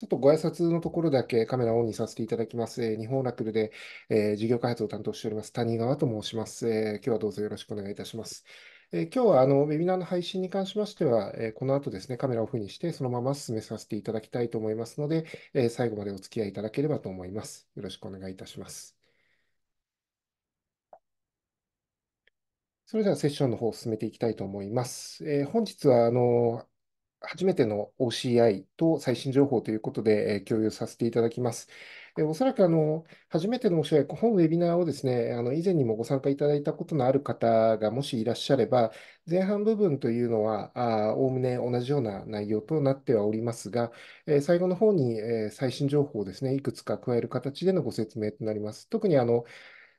ちょっとご挨拶のところだけカメラオンにさせていただきます。え日本オラクルで、えー、事業開発を担当しております谷川と申します、えー。今日はどうぞよろしくお願いいたします。えー、今日はあのウェビナーの配信に関しましては、えー、この後ですね、カメラオフにしてそのまま進めさせていただきたいと思いますので、えー、最後までお付き合いいただければと思います。よろしくお願いいたします。それではセッションの方を進めていきたいと思います。えー、本日はあの初めての OCI と最新情報ということで、え共有させていただきます。えおそらくあの初めての OCI、本ウェビナーをですね、あの以前にもご参加いただいたことのある方がもしいらっしゃれば、前半部分というのは、おおむね同じような内容となってはおりますが、え最後の方に、え最新情報をですね、いくつか加える形でのご説明となります。特にあの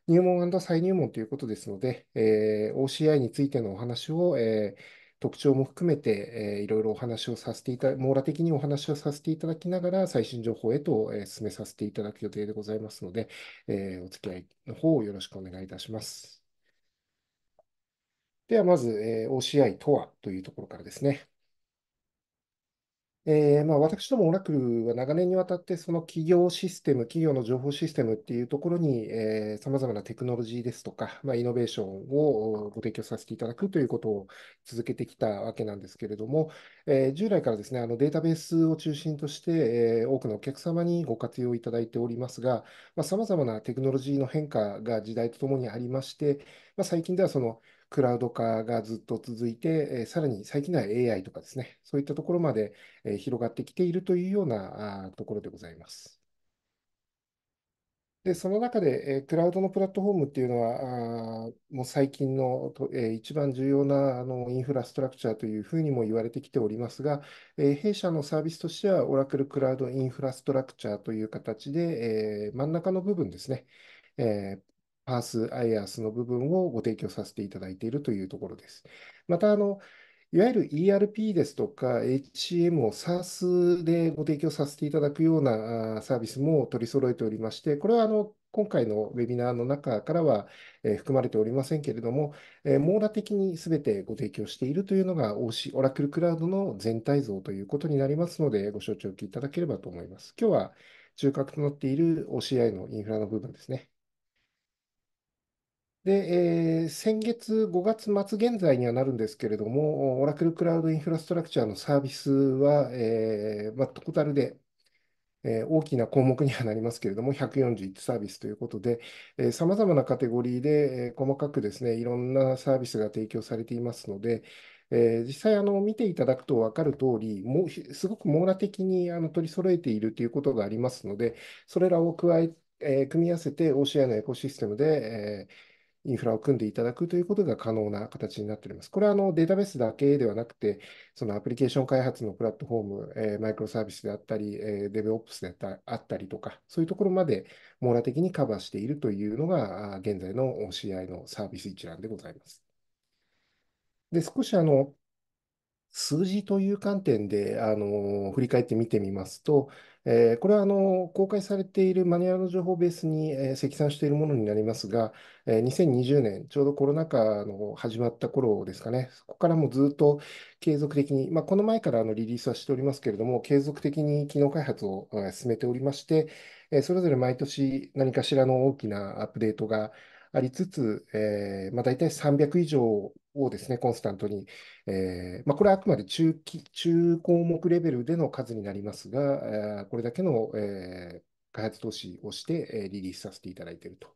入門再入門ということですので、え OCI についてのお話を、えー特徴も含めて、えー、いろいろお話をさせていた網羅的にお話をさせていただきながら、最新情報へと、えー、進めさせていただく予定でございますので、えー、お付き合いの方をよろしくお願いいたします。では、まず、えー、OCI とはというところからですね。えーまあ、私どもオラクルは長年にわたってその企業システム、企業の情報システムっていうところに、えさまざまなテクノロジーですとか、まあ、イノベーションをご提供させていただくということを続けてきたわけなんですけれども、えー、従来からですね、あのデータベースを中心として、えー、多くのお客様にご活用いただいておりますが、さまざ、まなテクノロジーの変化が時代とともにありまして、まあ、最近ではそのクラウド化がずっと続いて、さらに最近では AI とかですね、そういったところまで広がってきているというようなところでございます。で、その中で、クラウドのプラットフォームっていうのは、もう最近の一番重要なあのインフラストラクチャーというふうにも言われてきておりますが、弊社のサービスとしては、オラクルクラウドインフラストラクチャーという形で、真ん中の部分ですね、パースアイアースの部分をご提供させていただいているというところです。また、あの、いわゆる ERP ですとか HCM を s a r s でご提供させていただくようなサービスも取り揃えておりまして、これはあの今回のウェビナーの中からは含まれておりませんけれども、網羅的にすべてご提供しているというのが OC、オラクルクラウドの全体像ということになりますので、ご承知おきいただければと思います。今日は中核となっている OCI のインフラの部分ですね。で、えー先月5月末現在にはなるんですけれども、オラクルクラウドインフラストラクチャーのサービスは、えーまあ、トータルで、えー大きな項目にはなりますけれども、141サービスということで、さまざまなカテゴリーで、えー細かくですね、いろんなサービスが提供されていますので、えー実際あの見ていただくと分かる通り、もうすごく網羅的にあの取り揃えているということがありますので、それらを加え、えー組み合わせて OCI のエコシステムで、えーインフラを組んでいただくということが可能な形になっております。これはあのデータベースだけではなくて、そのアプリケーション開発のプラットフォーム、えー、マイクロサービスであったり、えー、デベオプスであったりとか、そういうところまで網羅的にカバーしているというのが、現在の CI のサービス一覧でございます。で、少しあの、数字という観点で、あの振り返ってみてみますと、えこれはあの公開されているマニュアルの情報をベースに、えー積算しているものになりますが、えー2020年、ちょうどコロナ禍の始まった頃ですかね、そこからもうずっと継続的に、まあ、この前からあのリリースはしておりますけれども、継続的に機能開発をえー進めておりまして、えーそれぞれ毎年何かしらの大きなアップデートがありつつ、えーまあ、大体300以上をですね、コンスタントに、えーまあ、これはあくまで中期中項目レベルでの数になりますが、えー、これだけの、えー、開発投資をして、えー、リリースさせていただいていると。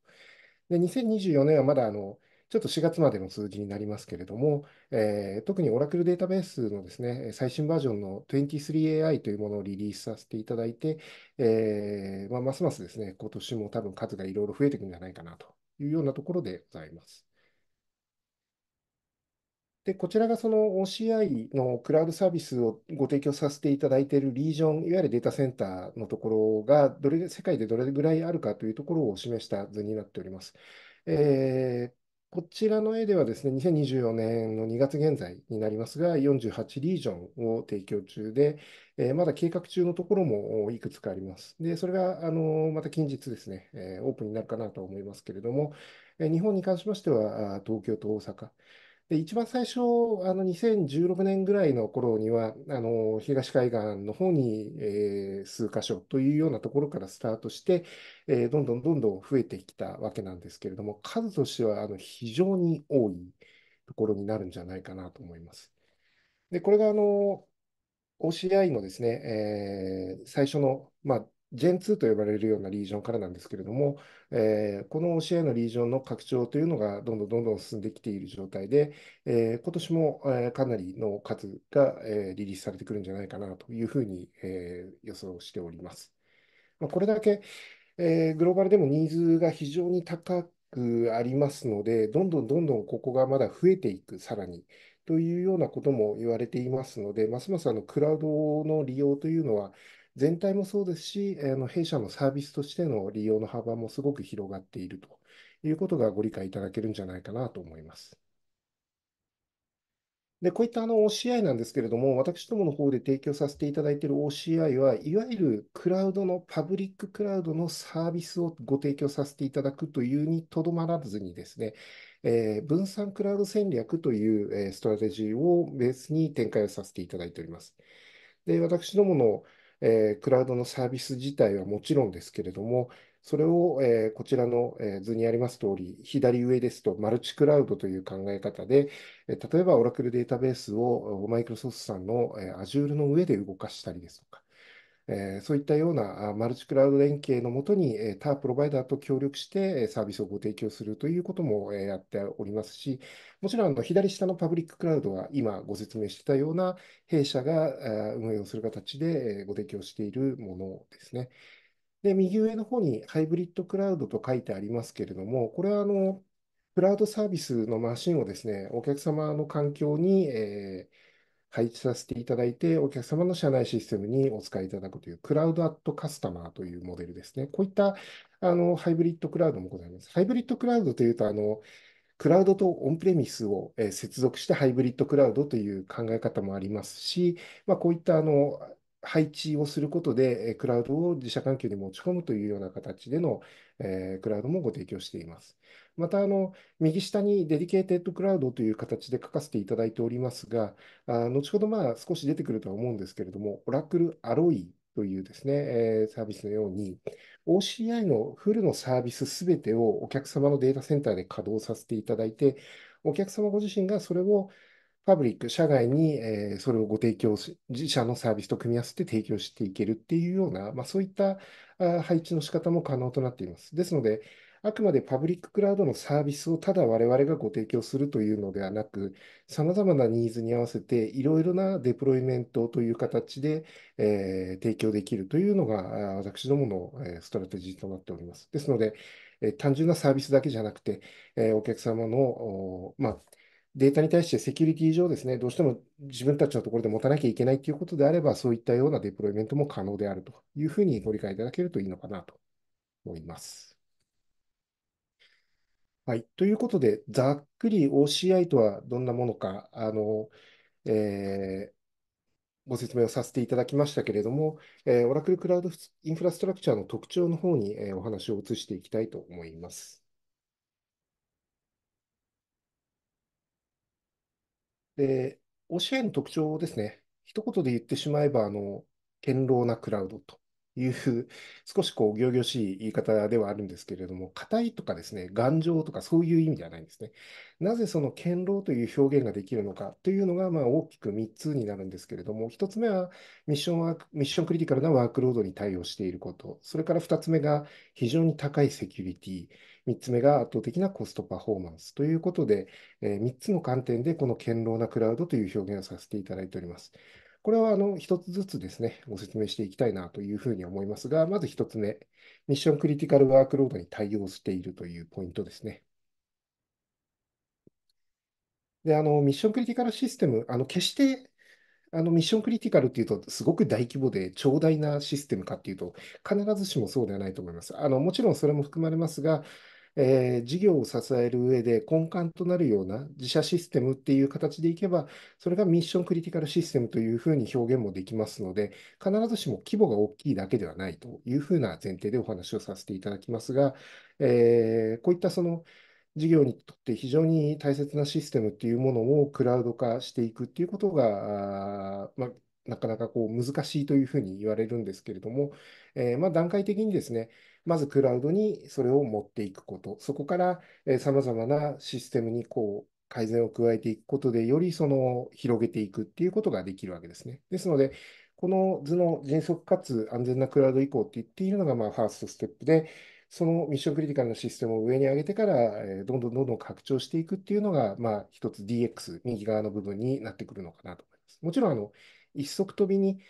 で、2024年はまだあの、ちょっと4月までの数字になりますけれども、えー、特にオラクルデータベースのですね、最新バージョンの 23AI というものをリリースさせていただいて、えーまあ、ますますですね、今年も多分数がいろいろ増えていくんじゃないかなというようなところでございます。で、こちらがその OCI のクラウドサービスをご提供させていただいているリージョン、いわゆるデータセンターのところがどれ、世界でどれぐらいあるかというところを示した図になっております。えー、こちらの絵ではですね、2024年の2月現在になりますが、48リージョンを提供中で、えー、まだ計画中のところもいくつかあります。で、それが、あのまた近日ですね、えー、オープンになるかなと思いますけれども、えー、日本に関しましては、東京と大阪。で、一番最初、あの、2016年ぐらいの頃には、あの、東海岸の方に、えー、数箇所というようなところからスタートして、えー、どんどんどんどん増えてきたわけなんですけれども、数としては、あの、非常に多いところになるんじゃないかなと思います。で、これが、あの、OCI のですね、えー、最初の、まあ、Gen2 と呼ばれるようなリージョンからなんですけれども、えー、この OCI のリージョンの拡張というのがどんどんどんどん進んできている状態で、えー、今年も、えー、かなりの数が、えー、リリースされてくるんじゃないかなというふうに、えー、予想しております。まあ、これだけ、えー、グローバルでもニーズが非常に高くありますので、どんどんどんどんここがまだ増えていく、さらに、というようなことも言われていますので、ますますあのクラウドの利用というのは、全体もそうですし、あの弊社のサービスとしての利用の幅もすごく広がっているということがご理解いただけるんじゃないかなと思います。で、こういったあの OCI なんですけれども、私どもの方で提供させていただいている OCI は、いわゆるクラウドの、パブリッククラウドのサービスをご提供させていただくというにとどまらずにですね、えー、分散クラウド戦略という、えー、ストラテジーをベースに展開をさせていただいております。で、私どもの、えー、クラウドのサービス自体はもちろんですけれども、それを、えー、こちらの、えー、図にあります通り、左上ですと、マルチクラウドという考え方で、えー、例えばオラクルデータベースをマイクロソフトさんの、えー、Azure の上で動かしたりですとか、えそういったようなマルチクラウド連携のもとに、えー、他プロバイダーと協力してサービスをご提供するということも、えやっておりますし、もちろんあの左下のパブリッククラウドは今ご説明してたような弊社が運営をする形でご提供しているものですね。で、右上の方にハイブリッドクラウドと書いてありますけれども、これはあのクラウドサービスのマシンをですね、お客様の環境に、えー配置させていただいて、お客様の社内システムにお使いいただくという、クラウドアットカスタマーというモデルですね。こういったあのハイブリッドクラウドもございます。ハイブリッドクラウドというと、あのクラウドとオンプレミスを、え接続してハイブリッドクラウドという考え方もありますし、まあ、こういったあの配置をすることで、えクラウドを自社環境に持ち込むというような形での、えー、クラウドもご提供しています。またあの右下にデリケーテッドクラウドという形で書かせていただいておりますが、あ後ほどまあ少し出てくるとは思うんですけれども、オラクルアロイというですね、えー、サービスのように、OCI のフルのサービスすべてをお客様のデータセンターで稼働させていただいて、お客様ご自身がそれをファブリック、社外に、えー、それをご提供し、自社のサービスと組み合わせて提供していけるっていうような、まあ、そういったあ配置の仕方も可能となっています。ですので、あくまでパブリッククラウドのサービスをただ我々がご提供するというのではなく、さまざまなニーズに合わせて、いろいろなデプロイメントという形で、えー、提供できるというのが、私どものストラテジーとなっております。ですので、単純なサービスだけじゃなくて、お客様の、まあ、データに対してセキュリティ上ですね、どうしても自分たちのところで持たなきゃいけないということであれば、そういったようなデプロイメントも可能であるというふうにご理解いただけるといいのかなと思います。はい。ということで、ざっくり OCI とはどんなものか、あの、えーご説明をさせていただきましたけれども、えー、オラクルクラウドインフラストラクチャーの特徴の方に、えー、お話を移していきたいと思います。で、OCI の特徴ですね。一言で言ってしまえば、あの、堅牢なクラウドという、少しこう、行々しい言い方ではあるんですけれども、硬いとかですね、頑丈とかそういう意味ではないんですね。なぜその堅牢という表現ができるのかというのが、まあ、大きく3つになるんですけれども、1つ目はミッションワーク、ミッションクリティカルなワークロードに対応していること。それから2つ目が非常に高いセキュリティ。3つ目が圧倒的なコストパフォーマンスということで、えー、3つの観点でこの堅牢なクラウドという表現をさせていただいております。これはあの一つずつですね、ご説明していきたいなというふうに思いますが、まず一つ目、ミッションクリティカルワークロードに対応しているというポイントですね。で、あの、ミッションクリティカルシステム、あの、決して、あの、ミッションクリティカルっていうと、すごく大規模で長大なシステムかっていうと、必ずしもそうではないと思います。あの、もちろんそれも含まれますが、え事業を支える上で根幹となるような自社システムっていう形でいけば、それがミッションクリティカルシステムというふうに表現もできますので、必ずしも規模が大きいだけではないというふうな前提でお話をさせていただきますが、えこういったその、事業にとって非常に大切なシステムっていうものをクラウド化していくっていうことが、まあ、なかなかこう難しいというふうに言われるんですけれども、えー、まあ段階的にですね、まずクラウドにそれを持っていくこと、そこからさまざまなシステムにこう改善を加えていくことで、よりその広げていくっていうことができるわけですね。ですので、この図の迅速かつ安全なクラウド移行って言っているのが、まあ、ファーストステップで、そのミッションクリティカルなシステムを上に上げてから、えどんどんどんどん拡張していくっていうのが、まあ、一つ DX、右側の部分になってくるのかなと思います。もちろん、あの、一足飛びに、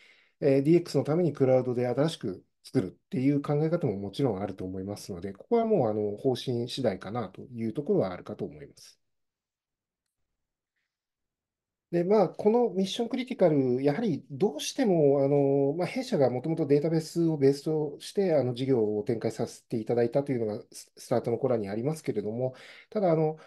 え DX のためにクラウドで新しく作るっていう考え方ももちろんあると思いますので、ここはもうあの方針次第かなというところはあるかと思います。で、まあ、このミッションクリティカル、やはりどうしても、あの、まあ、弊社がもともとデータベースをベースとして、あの、事業を展開させていただいたというのがスタートの頃にありますけれども、ただ、あの、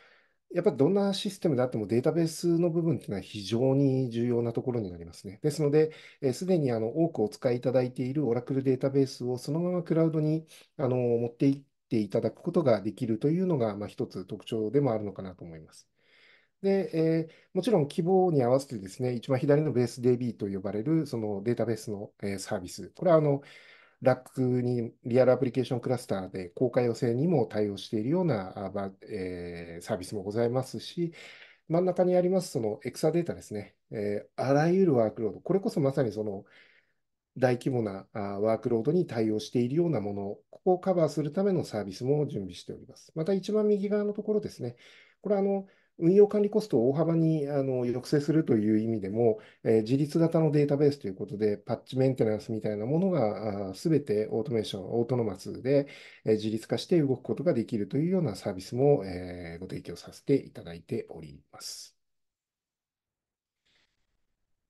やっぱりどんなシステムであってもデータベースの部分というのは非常に重要なところになりますね。ですので、すでにあの多くお使いいただいているオラクルデータベースをそのままクラウドにあの持っていっていただくことができるというのが、まあ、一つ特徴でもあるのかなと思います。で、えー、もちろん規模に合わせてですね、一番左のベース DB と呼ばれるそのデータベースの、えー、サービス、これはあのラックにリアルアプリケーションクラスターで公開要請にも対応しているような、まえサービスもございますし、真ん中にあります、そのエクサデータですね、えあらゆるワークロード、これこそまさにその大規模なワークロードに対応しているようなもの、ここをカバーするためのサービスも準備しております。また一番右側のところですね、これあの、運用管理コストを大幅にあの抑制するという意味でも、えー、自立型のデータベースということで、パッチメンテナンスみたいなものがすべてオートメーション、オートノマスで、えー、自立化して動くことができるというようなサービスも、えー、ご提供させていただいております。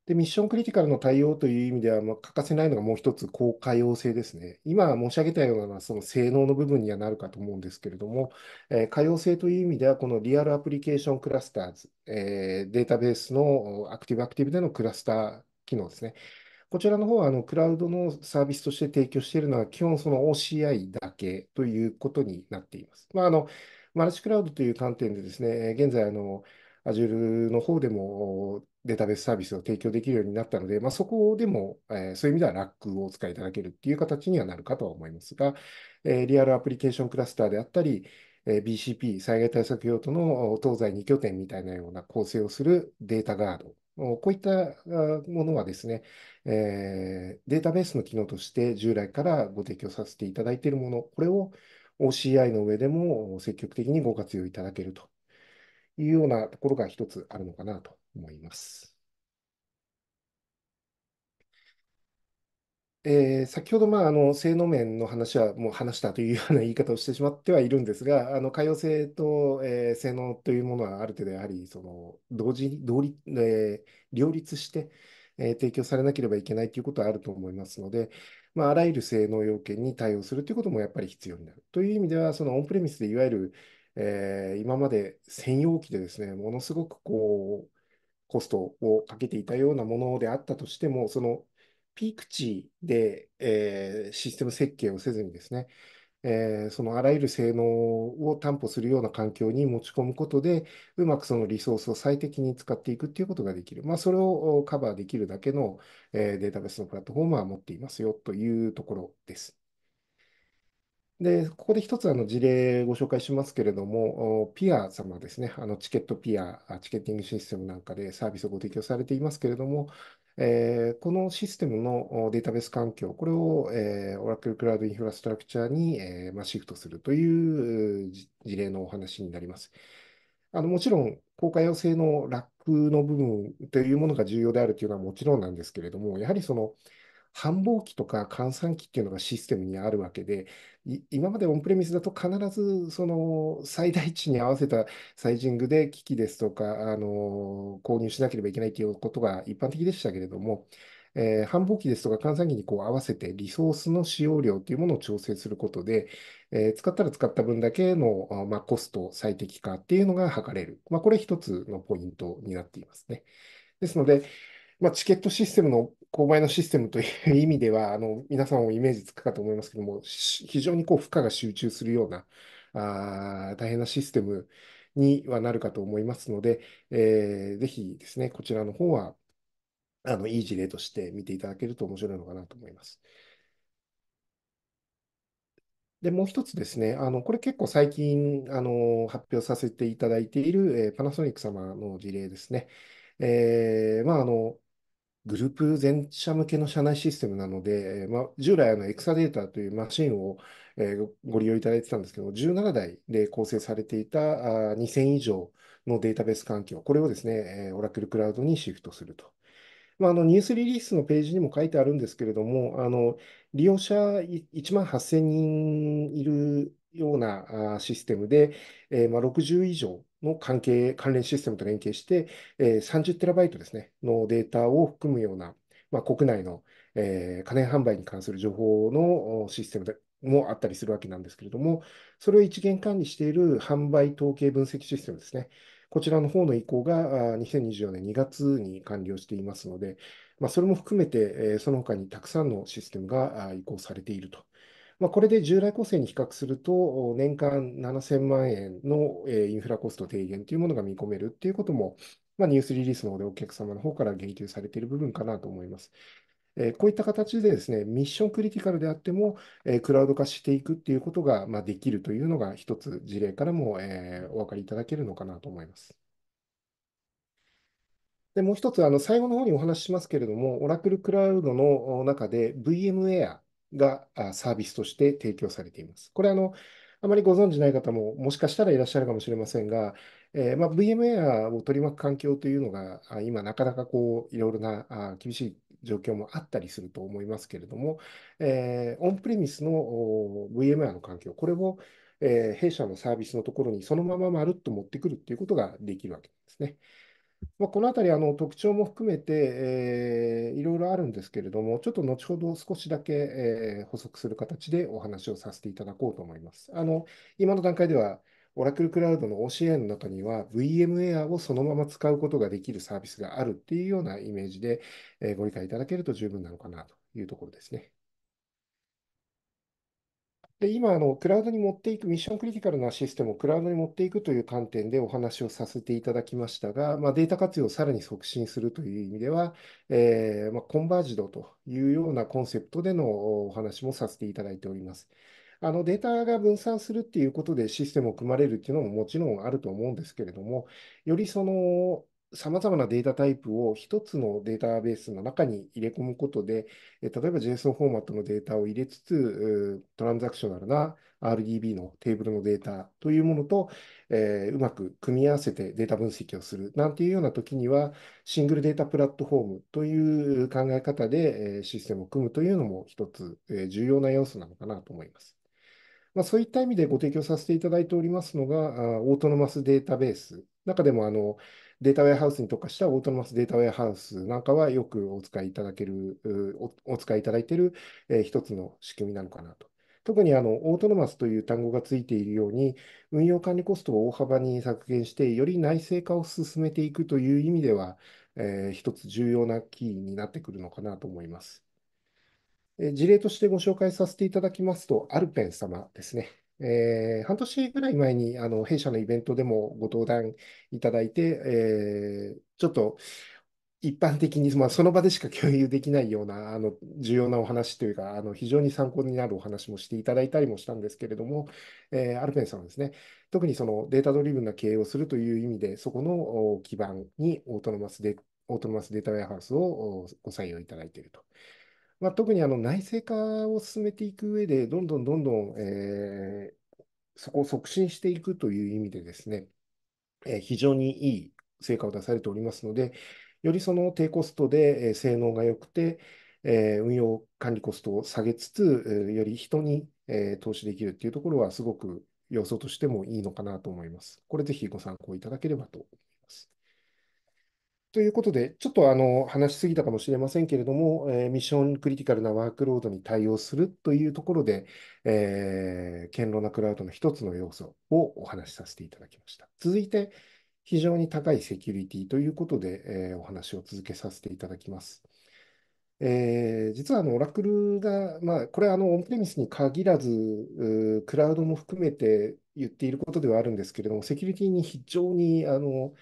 で、ミッションクリティカルの対応という意味では、まあ、欠かせないのがもう一つ、高可用性ですね。今申し上げたような、その性能の部分にはなるかと思うんですけれども、えー、可用性という意味では、このリアルアプリケーションクラスターズ、えー、データベースのアクティブアクティブでのクラスター機能ですね。こちらの方はあのクラウドのサービスとして提供しているのは、基本その OCI だけということになっています。まあ、あのマルチクラウドという観点でですね、現在あの、Azure の方でもデータベースサービスを提供できるようになったので、まあ、そこでも、えー、そういう意味ではラックをお使いいただけるっていう形にはなるかとは思いますが、えー、リアルアプリケーションクラスターであったり、えー、BCP、災害対策用途の東西2拠点みたいなような構成をするデータガードこういったものはですね、えー、データベースの機能として従来からご提供させていただいているもの、これを OCI の上でも積極的にご活用いただけるというようなところが一つあるのかなと思います。えー先ほど、まあ、あの性能面の話はもう話したというような言い方をしてしまってはいるんですが、あの可用性と、えー性能というものはある程度やはりその同時同立、えー両立して、えー提供されなければいけないということはあると思いますので、まあ、あらゆる性能要件に対応するということもやっぱり必要になる。という意味では、そのオンプレミスでいわゆる、えー今まで専用機でですね、ものすごくこう、コストをかけていたようなものであったとしても、そのピーク値で、えー、システム設計をせずにですね、えー、そのあらゆる性能を担保するような環境に持ち込むことで、うまくそのリソースを最適に使っていくということができる。まあ、それをカバーできるだけの、えー、データベースのプラットフォームは持っていますよというところです。で、ここで一つあの事例をご紹介しますけれども、ピア様ですね、あのチケットピア、チケッティングシステムなんかでサービスをご提供されていますけれども、えーこのシステムのデータベース環境、これを、えー、Oracle Cloud Infrastructure に、えーまシフトするという事例のお話になります。あのもちろん、公開要請のラックの部分というものが重要であるというのはもちろんなんですけれども、やはりその、繁忙期とか閑散期っていうのがシステムにあるわけで、今までオンプレミスだと必ずその最大値に合わせたサイジングで機器ですとか、あの購入しなければいけないということが一般的でしたけれども、えー、繁忙期ですとか閑散期にこう合わせてリソースの使用量というものを調整することで、えー、使ったら使った分だけの、まあ、コスト最適化っていうのが図れる。まあ、これ一つのポイントになっていますね。ですので、まあ、チケットシステムの購買のシステムという意味では、あの皆さんもイメージつくかと思いますけども、非常にこう負荷が集中するようなあ大変なシステムにはなるかと思いますので、えー、ぜひですね、こちらの方はあのいい事例として見ていただけると面白いのかなと思います。で、もう一つですね、あの、これ結構最近、あの、発表させていただいている、えー、パナソニック様の事例ですね。えー、まあ、あの、グループ全社向けの社内システムなので、まあ、従来のエクサデータというマシンを、えご利用いただいてたんですけど、17台で構成されていたあ2000以上のデータベース環境、これをですね、えー、o r クラウドにシフトすると。まあ、あのニュースリリースのページにも書いてあるんですけれども、あの利用者1万8000人いるようなシステムで、えまあ60以上の関係、関連システムと連携して、えー、30テラバイトですね、のデータを含むような、まあ、国内の、えー、家電販売に関する情報のシステムでもあったりするわけなんですけれども、それを一元管理している販売統計分析システムですね。こちらの方の移行が2024年2月に完了していますので、まあ、それも含めて、その他にたくさんのシステムが移行されているとまあ、これで従来構成に比較すると、年間7000万円の、インフラコスト低減というものが見込めるっていうことも、まあ、ニュースリリースの方でお客様の方から言及されている部分かなと思います。えこういった形でですね、ミッションクリティカルであっても、えクラウド化していくっていうことが、まあ、できるというのが一つ事例からも、えお分かりいただけるのかなと思います。で、もう一つ、あの、最後の方にお話ししますけれども、オラクルクラウドの中で VMware がサービスとして提供されています。これあの、あまりご存じない方ももしかしたらいらっしゃるかもしれませんが、えーまあ、VMware を取り巻く環境というのが、今なかなかこういろいろな厳しい状況もあったりすると思いますけれども、えー、オンプレミスの VMware の環境、これを、えー、弊社のサービスのところにそのまままるっと持ってくるということができるわけですね。まあ、このあたりあの特徴も含めて、えーいろいろあるんですけれども、ちょっと後ほど少しだけ、えー補足する形でお話をさせていただこうと思います。あの今の段階では、オラクルクラウドの OCI の中には VMware をそのまま使うことができるサービスがあるっていうようなイメージで、えーご理解いただけると十分なのかなというところですね。で、今、あの、クラウドに持っていく、ミッションクリティカルなシステムをクラウドに持っていくという観点でお話をさせていただきましたが、まあ、データ活用をさらに促進するという意味では、えー、まあ、コンバージドというようなコンセプトでのお話もさせていただいております。あのデータが分散するっていうことでシステムを組まれるっていうのももちろんあると思うんですけれども、よりそのさまざまなデータタイプを一つのデータベースの中に入れ込むことで、例えば JSON フォーマットのデータを入れつつ、トランザクショナルな RDB のテーブルのデータというものと、えー、うまく組み合わせてデータ分析をするなんていうような時には、シングルデータプラットフォームという考え方で、えシステムを組むというのも一つ、え重要な要素なのかなと思います。まあ、そういった意味でご提供させていただいておりますのが、オートノマスデータベース。中でもあの、データウェアハウスに特化したオートノマスデータウェアハウスなんかはよくお使いいただける、おお使いいただいている、えー、一つの仕組みなのかなと。特にあのオートノマスという単語がついているように、運用管理コストを大幅に削減して、より内製化を進めていくという意味では、えー、一つ重要なキーになってくるのかなと思います。え事例としてご紹介させていただきますと、アルペン様ですね。えー、半年ぐらい前にあの弊社のイベントでもご登壇いただいて、えー、ちょっと一般的に、まあ、その場でしか共有できないようなあの重要なお話というかあの非常に参考になるお話もしていただいたりもしたんですけれども、えー、アルペンさんはですね特にそのデータドリブンな経営をするという意味でそこの基盤にオートノマスデオートノマスデータウェアハウスをご採用いただいているとまあ、特にあの内製化を進めていく上で、どんどんどんどん、えー、そこを促進していくという意味でですね、えー、非常にいい成果を出されておりますので、よりその低コストで、え性能が良くて、えー、運用管理コストを下げつつ、えー、より人に、えー、投資できるっていうところは、すごく要素としてもいいのかなと思います。これぜひご参考いただければと思います。ということで、ちょっとあの話しすぎたかもしれませんけれども、えー、ミッションクリティカルなワークロードに対応するというところで、えー、堅牢なクラウドの一つの要素をお話しさせていただきました。続いて、非常に高いセキュリティということで、えー、お話を続けさせていただきます。えー、実はあのオラクルが、まあ、これはあのオンプレミスに限らず、クラウドも含めて言っていることではあるんですけれども、セキュリティに非常にあの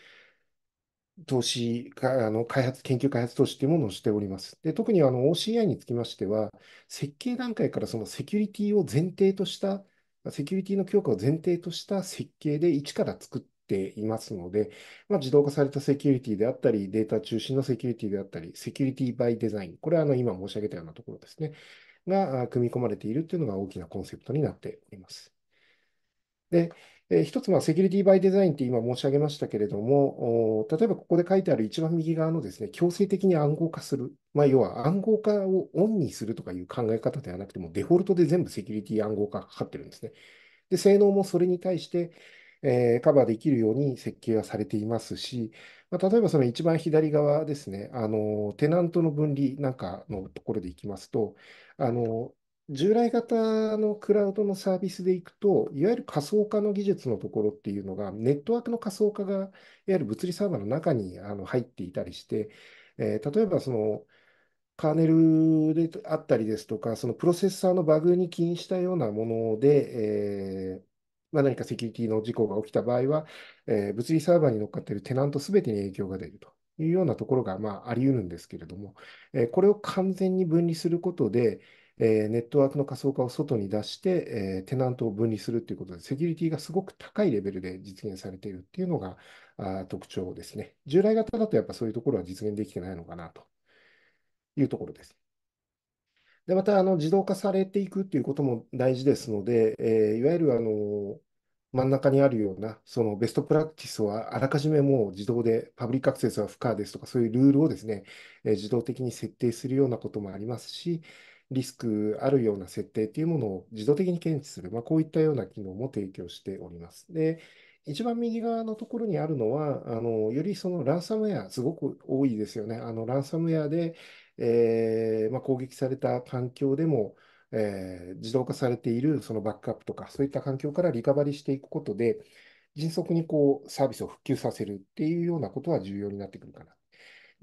投資か、あの、開発、研究開発投資というものをしております。で、特にあの OCI につきましては、設計段階からそのセキュリティを前提とした、セキュリティの強化を前提とした設計で一から作っていますので、まあ、自動化されたセキュリティであったり、データ中心のセキュリティであったり、セキュリティバイデザイン、これはあの今申し上げたようなところですね、が組み込まれているというのが大きなコンセプトになっております。で、で、一つ、まセキュリティバイデザインって今申し上げましたけれども、例えばここで書いてある一番右側のですね、強制的に暗号化する。まあ、要は暗号化をオンにするとかいう考え方ではなくても、デフォルトで全部セキュリティ暗号化がかかってるんですね。で、性能もそれに対して、えー、カバーできるように設計はされていますし、まあ、例えばその一番左側ですね、あの、テナントの分離なんかのところでいきますと、あの、従来型のクラウドのサービスでいくと、いわゆる仮想化の技術のところっていうのが、ネットワークの仮想化が、いわゆる物理サーバーの中にあの入っていたりして、えー、例えばその、カーネルであったりですとか、そのプロセッサーのバグに起因したようなもので、えーまあ、何かセキュリティの事故が起きた場合は、えー、物理サーバーに乗っかっているテナントすべてに影響が出るというようなところが、まあ、あり得るんですけれども、えー、これを完全に分離することで、えー、ネットワークの仮想化を外に出して、えー、テナントを分離するということで、セキュリティがすごく高いレベルで実現されているっていうのがあ特徴ですね。従来型だとやっぱそういうところは実現できてないのかなというところです。で、また、あの、自動化されていくということも大事ですので、えー、いわゆる、あの、真ん中にあるような、そのベストプラクティスをあらかじめもう自動でパブリックアクセスは不可ですとか、そういうルールをですね、えー、自動的に設定するようなこともありますし、リスクあるような設定というものを自動的に検知する、まあ、こういったような機能も提供しております。で、一番右側のところにあるのは、あのよりそのランサムウェア、すごく多いですよね。あのランサムウェアで、えー、まあ、攻撃された環境でも、えー、自動化されているそのバックアップとか、そういった環境からリカバリしていくことで、迅速にこうサービスを復旧させるっていうようなことは重要になってくるかな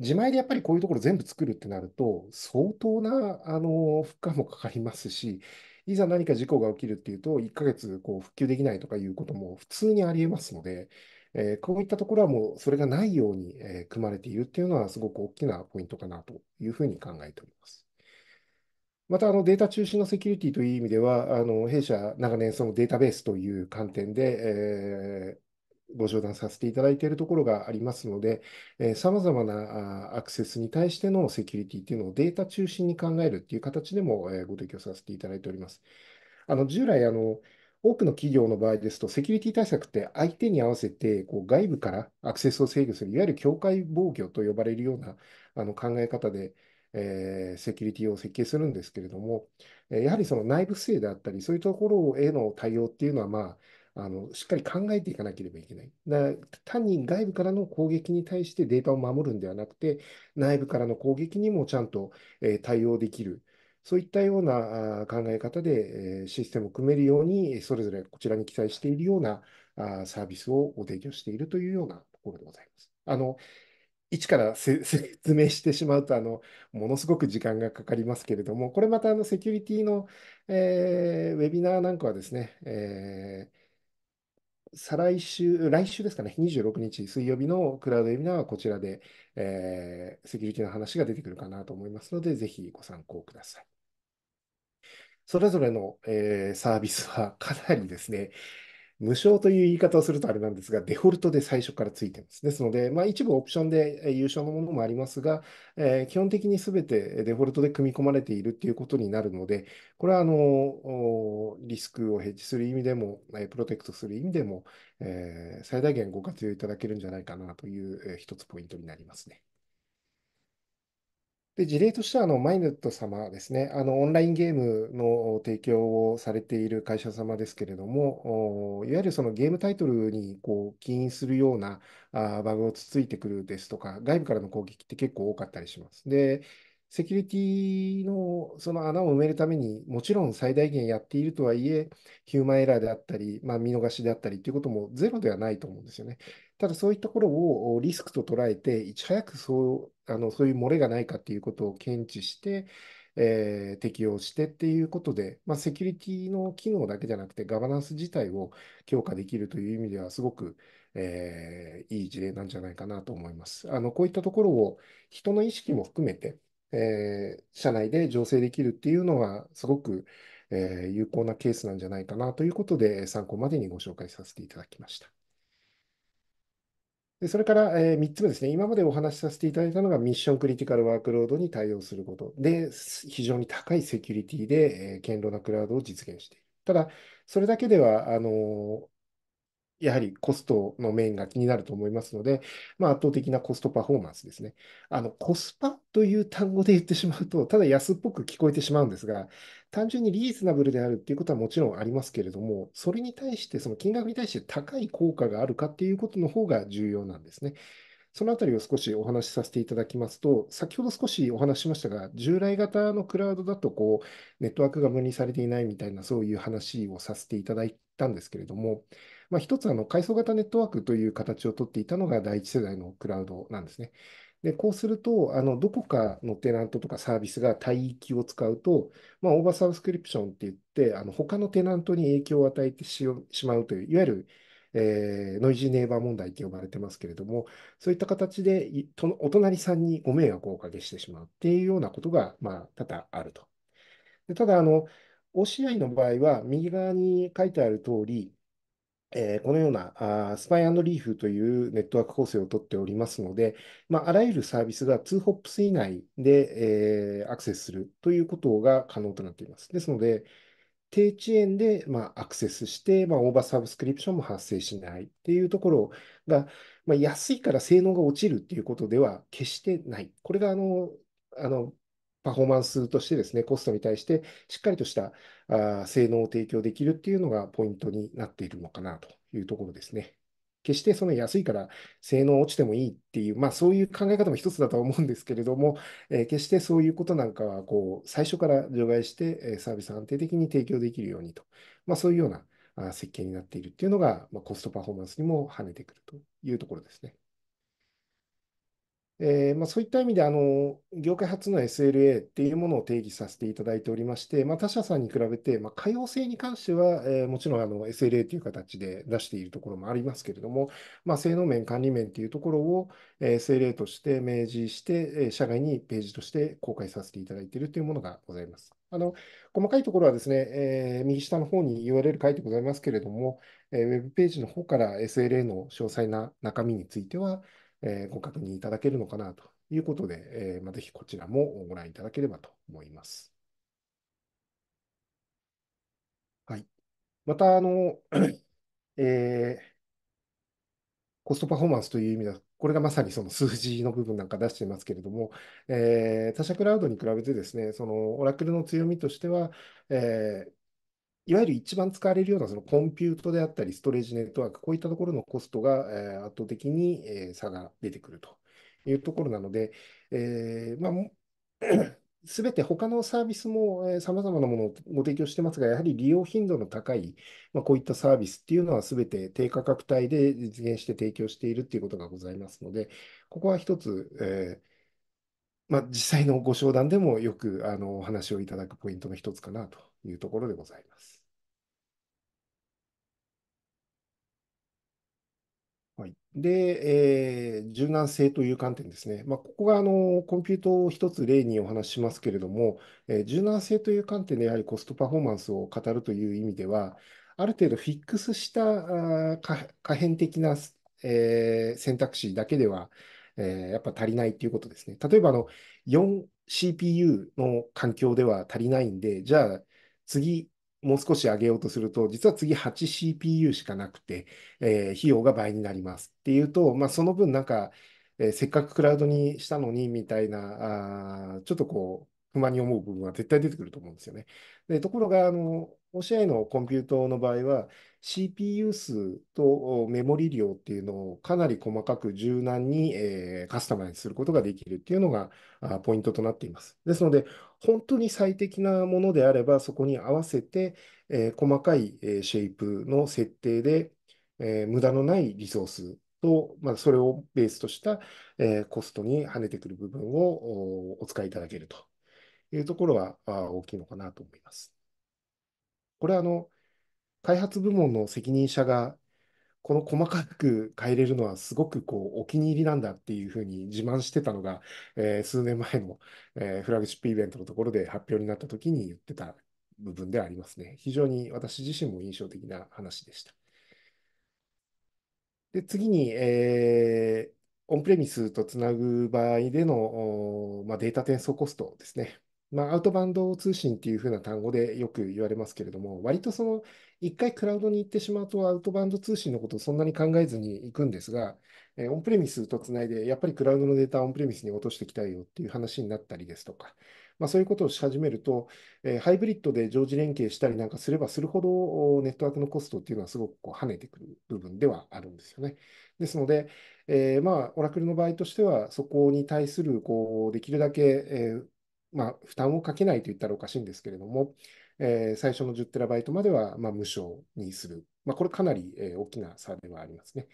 自前でやっぱりこういうところ全部作るってなると、相当な、あの、負荷もかかりますし、いざ何か事故が起きるっていうと、1ヶ月こう復旧できないとかいうことも普通にありえますので、えー、こういったところはもうそれがないように、えー、組まれているっていうのはすごく大きなポイントかなというふうに考えております。またあのデータ中心のセキュリティという意味では、あの弊社長年そのデータベースという観点で、えご相談させていただいているところがありますので、さまざまなアクセスに対してのセキュリティというのをデータ中心に考えるという形でもご提供させていただいております。あの従来あの、多くの企業の場合ですと、セキュリティ対策って相手に合わせてこう外部からアクセスを制御する、いわゆる境界防御と呼ばれるようなあの考え方で、えー、セキュリティを設計するんですけれども、やはりその内部不正であったり、そういうところへの対応っていうのは、まあ、あのしっかり考えていかなければいけない。だ単に外部からの攻撃に対してデータを守るんではなくて、内部からの攻撃にもちゃんと、えー、対応できる。そういったような考え方でえシステムを組めるように、それぞれこちらに記載しているようなあサービスをご提供しているというようなところでございます。あの一から 説明してしまうとあの、ものすごく時間がかかりますけれども、これまたあのセキュリティの、えー、ウェビナーなんかはですね、えー再来週、来週ですかね、26日水曜日のクラウドエミビナーはこちらで、えー、セキュリティの話が出てくるかなと思いますので、ぜひご参考ください。それぞれの、えー、サービスはかなりですね、無償という言い方をするとあれなんですが、デフォルトで最初からついてます。ですので、まあ、一部オプションで優勝のものもありますが、えー、基本的にすべてデフォルトで組み込まれているということになるので、これはあのリスクをヘッジする意味でも、プロテクトする意味でも、えー、最大限ご活用いただけるんじゃないかなという、一つポイントになりますね。で、事例としては、あの、マイネット様ですね、あの、オンラインゲームの提供をされている会社様ですけれども、いわゆるそのゲームタイトルにこう起因するようなあバグをつついてくるですとか、外部からの攻撃って結構多かったりします。で、セキュリティのその穴を埋めるために、もちろん最大限やっているとはいえ、ヒューマンエラーであったり、まあ、見逃しであったりということもゼロではないと思うんですよね。ただそういったところをリスクと捉えて、いち早くそう、あの、そういう漏れがないかっていうことを検知して、えー、適用してっていうことで、まあ、セキュリティの機能だけじゃなくて、ガバナンス自体を強化できるという意味では、すごく、えー、いい事例なんじゃないかなと思います。あの、こういったところを人の意識も含めて、えー、社内で醸成できるっていうのは、すごく、え有効なケースなんじゃないかなということで、参考までにご紹介させていただきました。で、それから、えー、3つ目ですね。今までお話しさせていただいたのがミッションクリティカルワークロードに対応すること。で、非常に高いセキュリティで、えー、堅牢なクラウドを実現している。ただ、それだけでは、あのやはりコストの面が気になると思いますので、まあ、圧倒的なコストパフォーマンスですね。あの、コスパという単語で言ってしまうと、ただ安っぽく聞こえてしまうんですが、単純にリーズナブルであるということはもちろんありますけれども、それに対して、その金額に対して高い効果があるかっていうことの方が重要なんですね。そのあたりを少しお話しさせていただきますと、先ほど少しお話ししましたが、従来型のクラウドだとこう、ネットワークが分離されていないみたいな、そういう話をさせていただいたんですけれども、まあ、一つあの階層型ネットワークという形をとっていたのが第一世代のクラウドなんですね。で、こうすると、あの、どこかのテナントとかサービスが帯域を使うと、まあ、オーバーサブスクリプションって言って、あの、他のテナントに影響を与えてしまうという、いわゆる、えー、ノイジーネイバー問題と呼ばれてますけれども、そういった形でお隣さんにご迷惑をおかけしてしまうっていうようなことが、まあ、多々あると。でただ、あの、OCI の場合は、右側に書いてある通り、えー、このようなあスパイリーフというネットワーク構成をとっておりますので、まあ、あらゆるサービスが 2hops 以内で、えー、アクセスするということが可能となっています。ですので、低遅延で、まあ、アクセスして、まあ、オーバーサブスクリプションも発生しないというところが、まあ、安いから性能が落ちるっていうことでは決してない。これがあの、あのパフォーマンスとしてですね、コストに対してしっかりとしたあ性能を提供できるっていうのがポイントになっているのかなというところですね。決してその安いから性能落ちてもいいっていう、まあそういう考え方も一つだとは思うんですけれども、えー、決してそういうことなんかはこう最初から除外して、サービス安定的に提供できるようにと、まあそういうような設計になっているっていうのが、まあ、コストパフォーマンスにも跳ねてくるというところですね。えー、まあ、そういった意味であの業界初の SLA っていうものを定義させていただいておりまして、まあ、他社さんに比べて、まあ、可用性に関しては、えー、もちろんあの SLA という形で出しているところもありますけれども、ま性能面、管理面っていうところを、え SLA として明示して、え社外にページとして公開させていただいているというものがございます。あの細かいところはですね、えー、右下の方に URL 書いてございますけれども、えー、ウェブページの方から SLA の詳細な中身については、えー、ご確認いただけるのかなということで、えーまあ、ぜひこちらもご覧いただければと思います。はい。また、あの、えー、コストパフォーマンスという意味では、これがまさにその数字の部分なんか出してますけれども、えー、他社クラウドに比べてですね、そのオラクルの強みとしては、えー、いわゆる一番使われるようなそのコンピュートであったり、ストレージネットワーク、こういったところのコストが、え圧倒的に、え差が出てくるというところなので、えーまあ、すべて他のサービスもさまざまなものをご提供してますが、やはり利用頻度の高い、まあ、こういったサービスっていうのは、すべて低価格帯で実現して提供しているっていうことがございますので、ここは一つ、えーまあ、実際のご商談でもよくあのお話をいただくポイントの一つかなというところでございます。で、えー、柔軟性という観点ですね。まあ、ここがあのコンピュートを一つ例にお話ししますけれども、えー、柔軟性という観点でやはりコストパフォーマンスを語るという意味では、ある程度フィックスしたあ可変的な、えー、選択肢だけでは、えー、やっぱ足りないということですね。例えばあの 4CPU の環境では足りないんで、じゃあ次もう少し上げようとすると、実は次 8CPU しかなくて、えー、費用が倍になりますっていうと、まあ、その分なんか、えー、せっかくクラウドにしたのにみたいな、あちょっとこう、不満に思う部分は絶対出てくると思うんですよね。でところが、あの、OCI のコンピュートの場合は、CPU 数とメモリ量っていうのをかなり細かく柔軟に、えー、カスタマイズすることができるっていうのがポイントとなっています。ですので、本当に最適なものであれば、そこに合わせて、えー、細かい、えー、シェイプの設定で、えー、無駄のないリソースと、まあ、それをベースとした、えー、コストに跳ねてくる部分をお使いいただけるというところは大きいのかなと思います。これあの、開発部門の責任者が、この細かく変えれるのはすごくこうお気に入りなんだっていうふうに自慢してたのが、えー、数年前の、えー、フラグシップイベントのところで発表になった時に言ってた部分ではありますね。非常に私自身も印象的な話でした。で、次に、えー、オンプレミスとつなぐ場合での、まあ、データ転送コストですね。まあ、アウトバンド通信っていう風な単語でよく言われますけれども、割とその、一回クラウドに行ってしまうと、アウトバンド通信のことをそんなに考えずに行くんですが、えー、オンプレミスとつないで、やっぱりクラウドのデータをオンプレミスに落としてきたいよっていう話になったりですとか、まあ、そういうことをし始めると、えー、ハイブリッドで常時連携したりなんかすればするほど、ネットワークのコストっていうのはすごくこう跳ねてくる部分ではあるんですよね。ですので、えー、まあ、オラクルの場合としては、そこに対するこうできるだけ、えー、まあ、負担をかけないと言ったらおかしいんですけれども、えー、最初の 10TB までは、まあ、無償にする。まあ、これかなり、えー、大きな差ではありますね。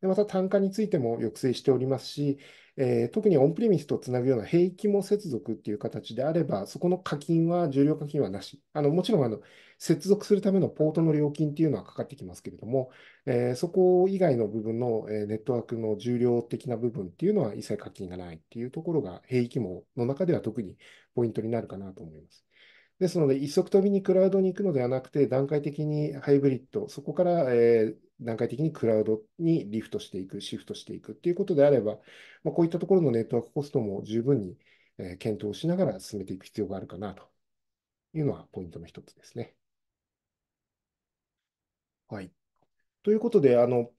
でまた単価についても抑制しておりますし、えー、特にオンプレミスとつなぐような平気も接続っていう形であれば、そこの課金は、重量課金はなし。あのもちろんあの、接続するためのポートの料金っていうのはかかってきますけれども、えー、そこ以外の部分の、えー、ネットワークの重量的な部分っていうのは一切課金がないっていうところが、平気もの中では特にポイントになるかなと思います。ですので、一足飛びにクラウドに行くのではなくて、段階的にハイブリッド、そこから、えー、段階的にクラウドにリフトしていく、シフトしていくっていうことであれば、まあ、こういったところのネットワークコストも十分に、えー、検討しながら進めていく必要があるかなというのはポイントの一つですね。はい。ということで、あの、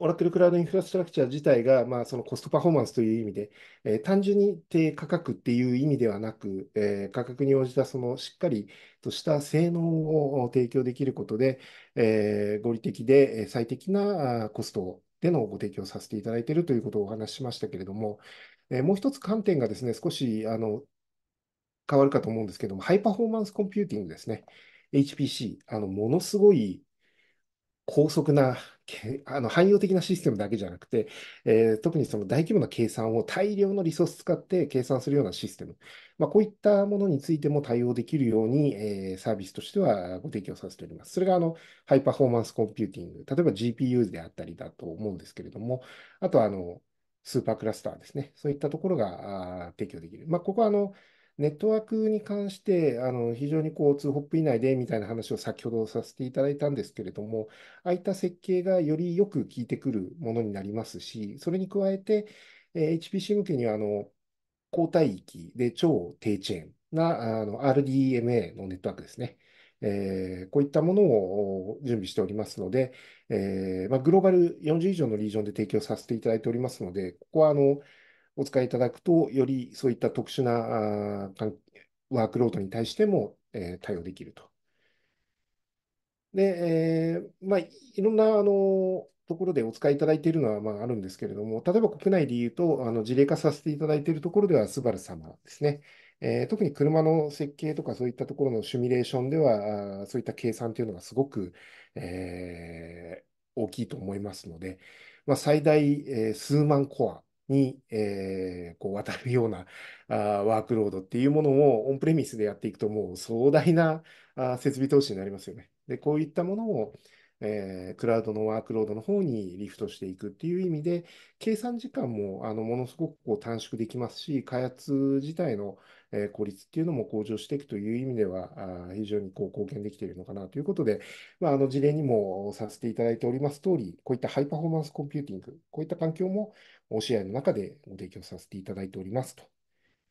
オラクルクラウドインフラストラクチャー自体が、まあ、そのコストパフォーマンスという意味で、えー、単純に低価格っていう意味ではなく、えー、価格に応じたそのしっかりとした性能を提供できることで、えー、合理的で最適なコストでのご提供させていただいているということをお話ししましたけれども、えもう一つ観点がですね、少しあの変わるかと思うんですけども、ハイパフォーマンスコンピューティングですね。HPC、あのものすごい高速な、あの汎用的なシステムだけじゃなくて、えー、特にその大規模な計算を大量のリソース使って計算するようなシステム、まあ、こういったものについても対応できるように、えー、サービスとしてはご提供させております。それがあのハイパフォーマンスコンピューティング、例えば GPU であったりだと思うんですけれども、あとはあのスーパークラスターですね、そういったところが提供できる。まあ、ここはあのネットワークに関して、あの非常にこう2ホップ以内でみたいな話を先ほどさせていただいたんですけれども、ああいった設計がよりよく効いてくるものになりますし、それに加えて、え HPC 向けにはあの高帯域で超低チェーンなあの RDMA のネットワークですね。えー、こういったものを準備しておりますので、えーまあ、グローバル40以上のリージョンで提供させていただいておりますので、ここはあのお使いいただくと、よりそういった特殊なワークロードに対しても、えー、対応できると。で、えー、まあ、いろんな、あの、ところでお使いいただいているのは、まあ、あるんですけれども、例えば国内で言うと、あの事例化させていただいているところでは、スバル様ですね。えー、特に車の設計とかそういったところのシミュレーションでは、あそういった計算というのがすごく、えー、大きいと思いますので、まあ、最大、えー、数万コアに、えー、こう渡るようなあワークロードっていうものをオンプレミスでやっていくともう壮大なあ設備投資になりますよね。で、こういったものを、えー、クラウドのワークロードの方にリフトしていくっていう意味で、計算時間もあのものすごくこう短縮できますし、開発自体のえ効率っていうのも向上していくという意味では、あ非常にこう貢献できているのかなということで、まあ、あの事例にもさせていただいております通り、こういったハイパフォーマンスコンピューティング、こういった環境も OCI の中でご提供させていただいておりますと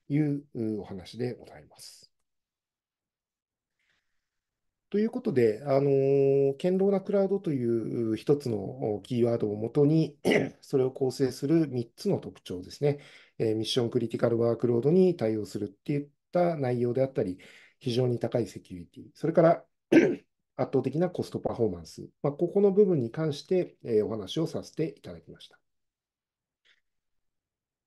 いうお話でございます。ということで、あのー、堅牢なクラウドという一つのキーワードをもとに それを構成する3つの特徴ですね、えー、ミッションクリティカルワークロードに対応するっていった内容であったり、非常に高いセキュリティ、それから 圧倒的なコストパフォーマンス、まあ、ここの部分に関して、えー、お話をさせていただきました。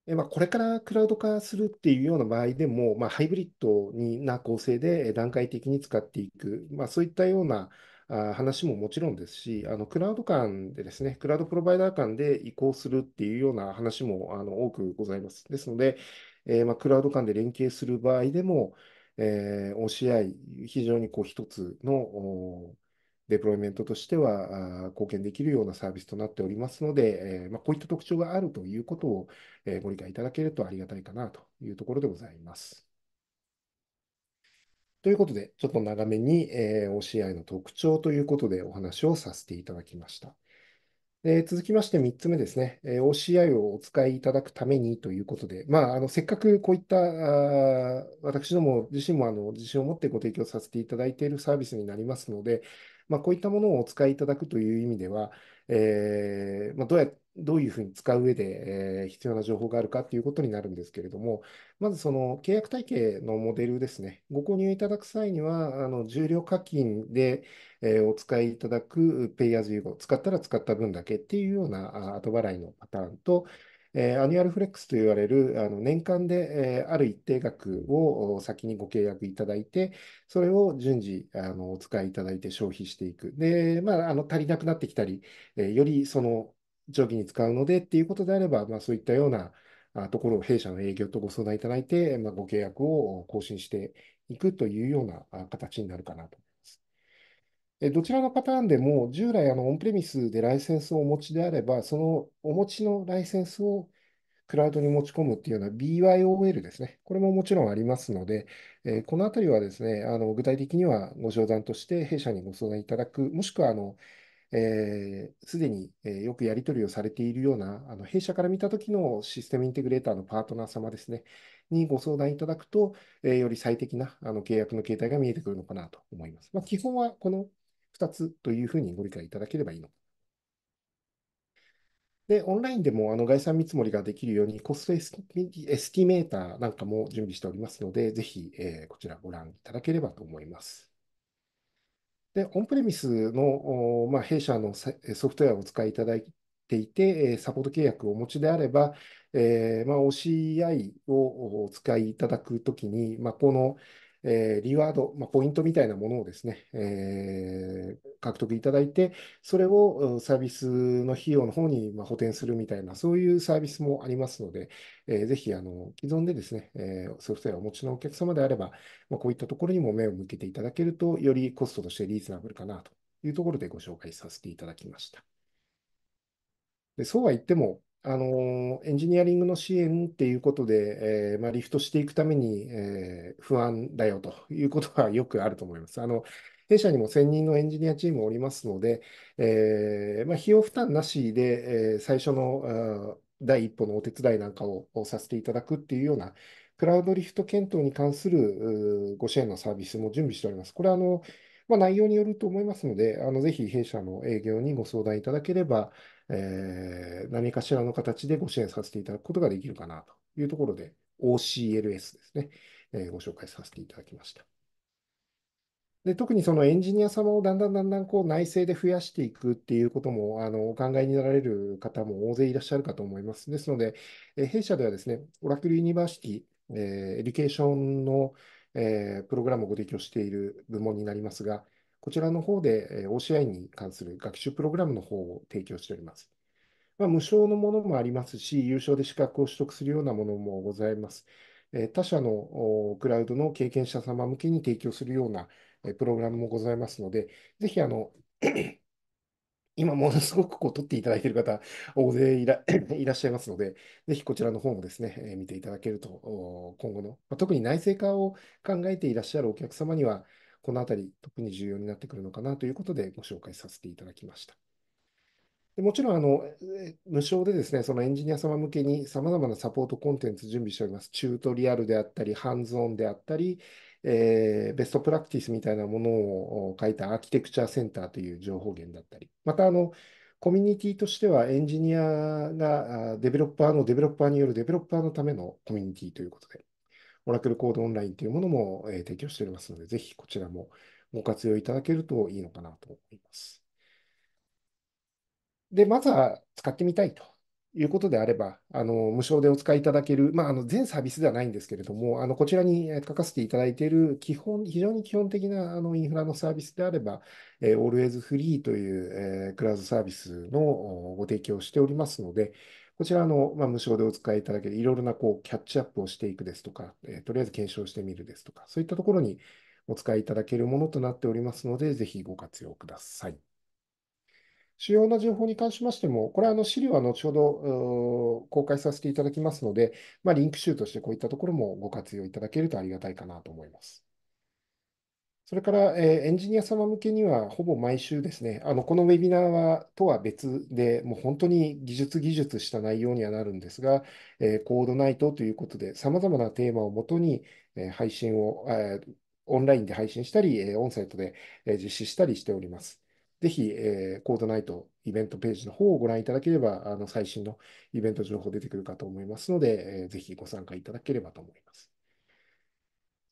まあ、これからクラウド化するっていうような場合でも、まあ、ハイブリッドにな構成で段階的に使っていく、まあ、そういったようなあ話ももちろんですし、あのクラウド間でですね、クラウドプロバイダー間で移行するっていうような話もあの多くございます。ですので、えー、まあ、クラウド間で連携する場合でも、えー、OCI、非常にこう一つのデプロイメントとしては貢献できるようなサービスとなっておりますので、えまこういった特徴があるということを、えご理解いただけるとありがたいかなというところでございます。ということで、ちょっと長めに、えー、OCI の特徴ということでお話をさせていただきました。で続きまして3つ目ですね、えー、OCI をお使いいただくためにということで、まあ、あのせっかくこういったあ私ども自身もあの自信を持ってご提供させていただいているサービスになりますので、まあ、こういったものをお使いいただくという意味では、えー、まあ、どうやどういうふうに使う上で、えー、必要な情報があるかということになるんですけれども、まずその契約体系のモデルですね、ご購入いただく際には、あの重量課金で、えー、お使いいただくペイアーズユーゴ、使ったら使った分だけっていうような後払いのパターンと、えー、アニュアルフレックスと言われるあの年間で、えー、ある一定額を先にご契約いただいて、それを順次あのお使いいただいて消費していく。で、まあ、あの足りなくなってきたり、えー、よりその上記に使うのでっていうことであれば、まあ、そういったようなところを弊社の営業とご相談いただいて、まあ、ご契約を更新していくというような形になるかなと。どちらのパターンでも、従来、あの、オンプレミスでライセンスをお持ちであれば、そのお持ちのライセンスをクラウドに持ち込むっていうような BYOL ですね。これももちろんありますので、えー、このあたりはですね、あの、具体的にはご商談として弊社にご相談いただく、もしくは、あの、す、えー、で、に、えー、よくやり取りをされているような、あの弊社から見たときのシステムインテグレーターのパートナー様ですね、にご相談いただくと、えー、より最適なあの契約の形態が見えてくるのかなと思います。まあ、基本はこの2つというふうにご理解いただければいいの。で、オンラインでもあの概算見積もりができるように、コストエスティメーターなんかも準備しておりますので、ぜひ、えー、こちらご覧いただければと思います。で、オンプレミスの、まあ、弊社のソフトウェアをお使いいただいていて、サポート契約をお持ちであれば、えーまあ、OCI をお使いいただくときに、まあ、この、えー、リワード、まあ、ポイントみたいなものをですね、えー、獲得いただいて、それをサービスの費用の方にま補填するみたいな、そういうサービスもありますので、えー、ぜひあの既存でですね、えソフトウェアをお持ちのお客様であれば、まあ、こういったところにも目を向けていただけると、よりコストとしてリーズナブルかなというところでご紹介させていただきました。でそうは言っても、あの、エンジニアリングの支援っていうことで、えーまあ、リフトしていくために、えー不安だよということはよくあると思います。あの、弊社にも専任のエンジニアチームおりますので、えーまあ、費用負担なしで、えー最初の、第一歩のお手伝いなんかををさせていただくっていうような、クラウドリフト検討に関するご支援のサービスも準備しております。これはあの、まあ、内容によると思いますので、あのぜひ弊社の営業にご相談いただければ、え何かしらの形でご支援させていただくことができるかなというところで、OCLS ですね、えご紹介させていただきました。で特にそのエンジニア様をだんだんだんだんこう内政で増やしていくっていうこともあのお考えになられる方も大勢いらっしゃるかと思います。ですので、え弊社ではですね、オラクルユニバーシティ、えー、エデュケーションの、えー、プログラムをご提供している部門になりますが、こちらの方で OCI に関する学習プログラムの方を提供しております。まあ、無償のものもありますし、有償で資格を取得するようなものもございます。他社のクラウドの経験者様向けに提供するようなプログラムもございますので、ぜひあの 今ものすごくこう取っていただいている方、大勢いら いらっしゃいますので、ぜひこちらの方もですね、えー、見ていただけると、今後の、まあ、特に内製化を考えていらっしゃるお客様には、このあたり特に重要になってくるのかなということでご紹介させていただきました。でもちろんあの、無償でですね、そのエンジニア様向けにさまざまなサポートコンテンツ準備しております。チュートリアルであったり、ハンズオンであったり、えー、ベストプラクティスみたいなものを書いたアーキテクチャーセンターという情報源だったり、またあの、コミュニティとしてはエンジニアがデベロッパーのデベロッパーによるデベロッパーのためのコミュニティということで、オラクルコードオンラインというものも、えー、提供しておりますので、ぜひこちらもご活用いただけるといいのかなと思います。で、まずは使ってみたいということであれば、あの無償でお使いいただける、まあ、あの全サービスではないんですけれども、あのこちらに書かせていただいている基本、非常に基本的なあのインフラのサービスであれば、えー、Always Free という、えー、クラウドサービスのご提供をしておりますので、こちらの、まあ、無償でお使いいただける、いろいろなこうキャッチアップをしていくですとか、えー、とりあえず検証してみるですとか、そういったところにお使いいただけるものとなっておりますので、ぜひご活用ください。主要な情報に関しましても、これはあの資料は後ほど公開させていただきますので、まあ、リンク集としてこういったところもご活用いただけるとありがたいかなと思います。それから、えーエンジニア様向けには、ほぼ毎週ですね、あのこのウェビナーはとは別で、もう本当に技術技術した内容にはなるんですが、えーコードナイトということで、様々なテーマをもとに、えー配信を、えーオンラインで配信したり、えーオンサイトで、えー実施したりしております。ぜひ、えーコードナイトイベントページの方をご覧いただければ、あの最新のイベント情報出てくるかと思いますので、えーぜひご参加いただければと思います。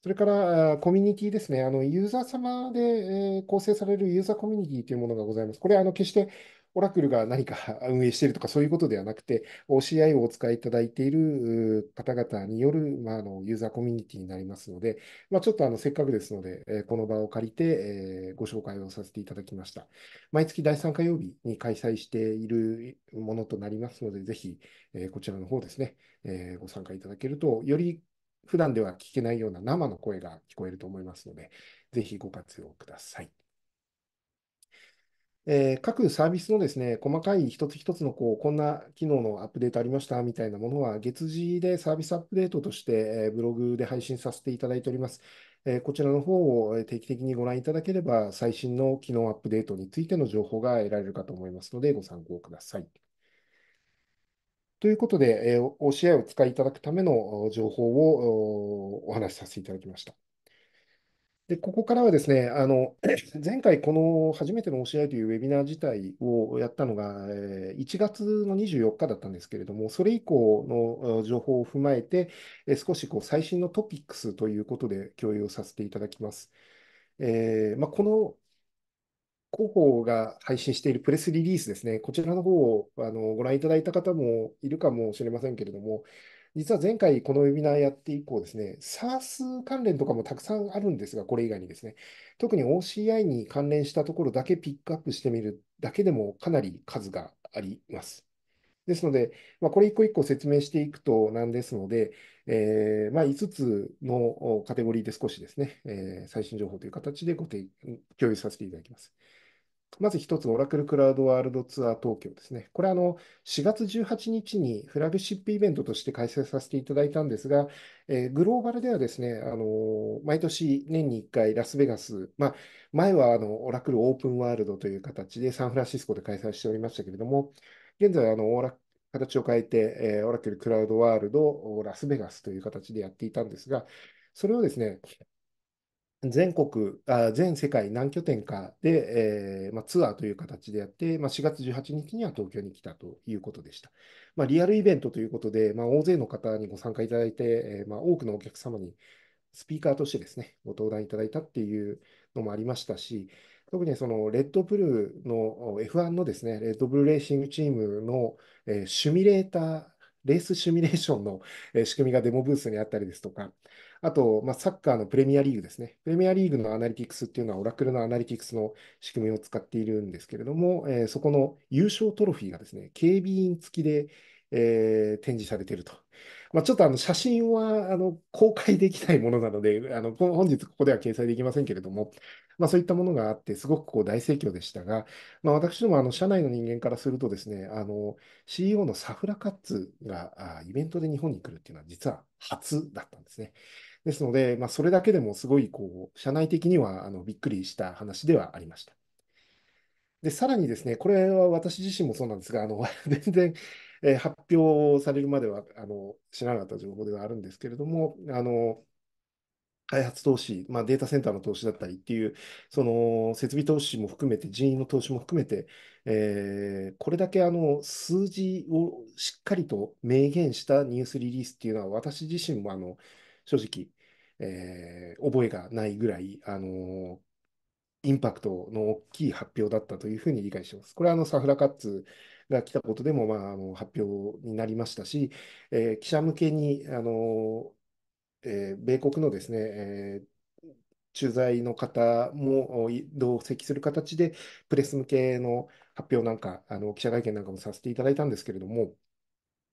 それから、あコミュニティですね。あの、ユーザー様で、えー構成されるユーザーコミュニティというものがございます。これ、あの、決して、オラクルが何か 運営しているとかそういうことではなくて、OCI をお使いいただいている方々による、まあ、あのユーザーコミュニティになりますので、まあ、ちょっとあのせっかくですので、えーこの場を借りて、えーご紹介をさせていただきました。毎月第3火曜日に開催しているものとなりますので、ぜひ、えーこちらの方ですね、えーご参加いただけると、より普段では聞けないような生の声が聞こえると思いますので、ぜひご活用ください。えー、各サービスのですね、細かい一つ一つのこうこんな機能のアップデートありましたみたいなものは、月次でサービスアップデートとして、えブログで配信させていただいております。えこちらの方を定期的にご覧いただければ、最新の機能アップデートについての情報が得られるかと思いますので、ご参考ください。ということで、えー、OCI をお使いいただくための情報をお話しさせていただきました。で、ここからはですね、あの、前回この初めての OCI というウェビナー自体をやったのが、えー、1月の24日だったんですけれども、それ以降の情報を踏まえて、少しこう最新のトピックスということで共有させていただきます。えーまあ、この広報が配信しているプレスリリースですね、こちらの方をあのご覧いただいた方もいるかもしれませんけれども、実は前回このウェビナーやって以降ですね、SARS 関連とかもたくさんあるんですが、これ以外にですね、特に OCI に関連したところだけピックアップしてみるだけでもかなり数があります。ですので、まあ、これ一個一個説明していくとなんですので、えー、まあ、5つのカテゴリーで少しですね、えー、最新情報という形でご提共有させていただきます。まず1つ、オラクルクラウドワールドツアー東京ですね。これ、はの、4月18日にフラグシップイベントとして開催させていただいたんですが、えー、グローバルではですね、あの、毎年年に1回ラスベガス、まあ、前はあの、オラクルオープンワールドという形でサンフランシスコで開催しておりましたけれども、現在、あの、オーラ、形を変えて、えー、オラクルクラウドワールドラスベガスという形でやっていたんですが、それをですね、全国、あ全世界何拠点かで、えー、まツアーという形でやって、ま4月18日には東京に来たということでした。まリアルイベントということで、ま大勢の方にご参加いただいて、えー、ま多くのお客様にスピーカーとしてですね、ご登壇いただいたっていうのもありましたし、特にそのレッドブルーの F1 のですね、レッドブルーレーシングチームの、えシミュレーター、レースシミュレーションの、え仕組みがデモブースにあったりですとか、あと、まあ、サッカーのプレミアリーグですね。プレミアリーグのアナリティクスっていうのは、オラクルのアナリティクスの仕組みを使っているんですけれども、えー、そこの優勝トロフィーがですね、警備員付きで、えー、展示されているとまあ、ちょっとあの写真はあの公開できないものなので、あの本日ここでは掲載できませんけれども、まあ、そういったものがあって、すごくこう大盛況でしたが、まあ、私どもあの社内の人間からするとですね、あの CEO のサフラカッツがイベントで日本に来るっていうのは実は初だったんですね。ですので、まあ、それだけでもすごいこう社内的にはあのびっくりした話ではありました。で、さらにですね、これは私自身もそうなんですが、あの 全然えー、発表されるまではあの知らなかった情報ではあるんですけれども、あの開発投資、まあ、データセンターの投資だったりっていう、その設備投資も含めて、人員の投資も含めて、えー、これだけあの数字をしっかりと明言したニュースリリースっていうのは、私自身もあの正直、えー、覚えがないぐらい、あのインパクトの大きい発表だったというふうに理解しています。これはあのサフラカッツが来たことでも、まあ、あの発表になりましたし、えー、記者向けにあの、えー、米国のですね、えー駐在の方も同席する形で、プレス向けの発表なんか、あの記者会見なんかもさせていただいたんですけれども、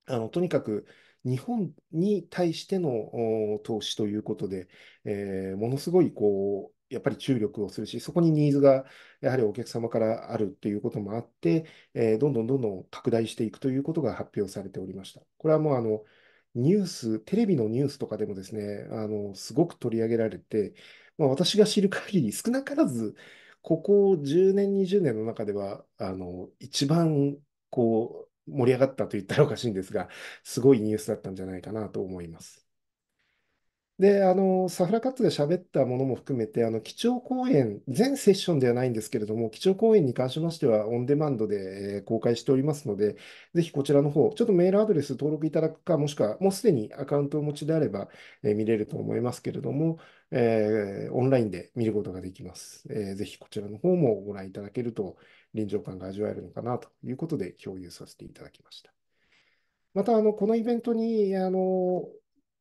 あのとにかく日本に対しての投資ということで、えー、ものすごいこうやっぱり注力をするし、そこにニーズがやはりお客様からあるということもあって、えー、どんどんどんどん拡大していくということが発表されておりました。これはもうあの、ニュース、テレビのニュースとかでもですね、あの、すごく取り上げられて、まあ、私が知る限り少なからず、ここ10年、20年の中では、あの、一番、こう、盛り上がったと言ったらおかしいんですが、すごいニュースだったんじゃないかなと思います。で、あの、サフラカッツで喋ったものも含めて、あの、基調講演、全セッションではないんですけれども、基調講演に関しましては、オンデマンドで、えー公開しておりますので、ぜひこちらの方、ちょっとメールアドレス登録いただくか、もしくは、もうすでにアカウントをお持ちであれば、えー見れると思いますけれども、えーオンラインで見ることができます。えーぜひこちらの方もご覧いただけると、臨場感が味わえるのかなということで、共有させていただきました。また、あの、このイベントに、あの、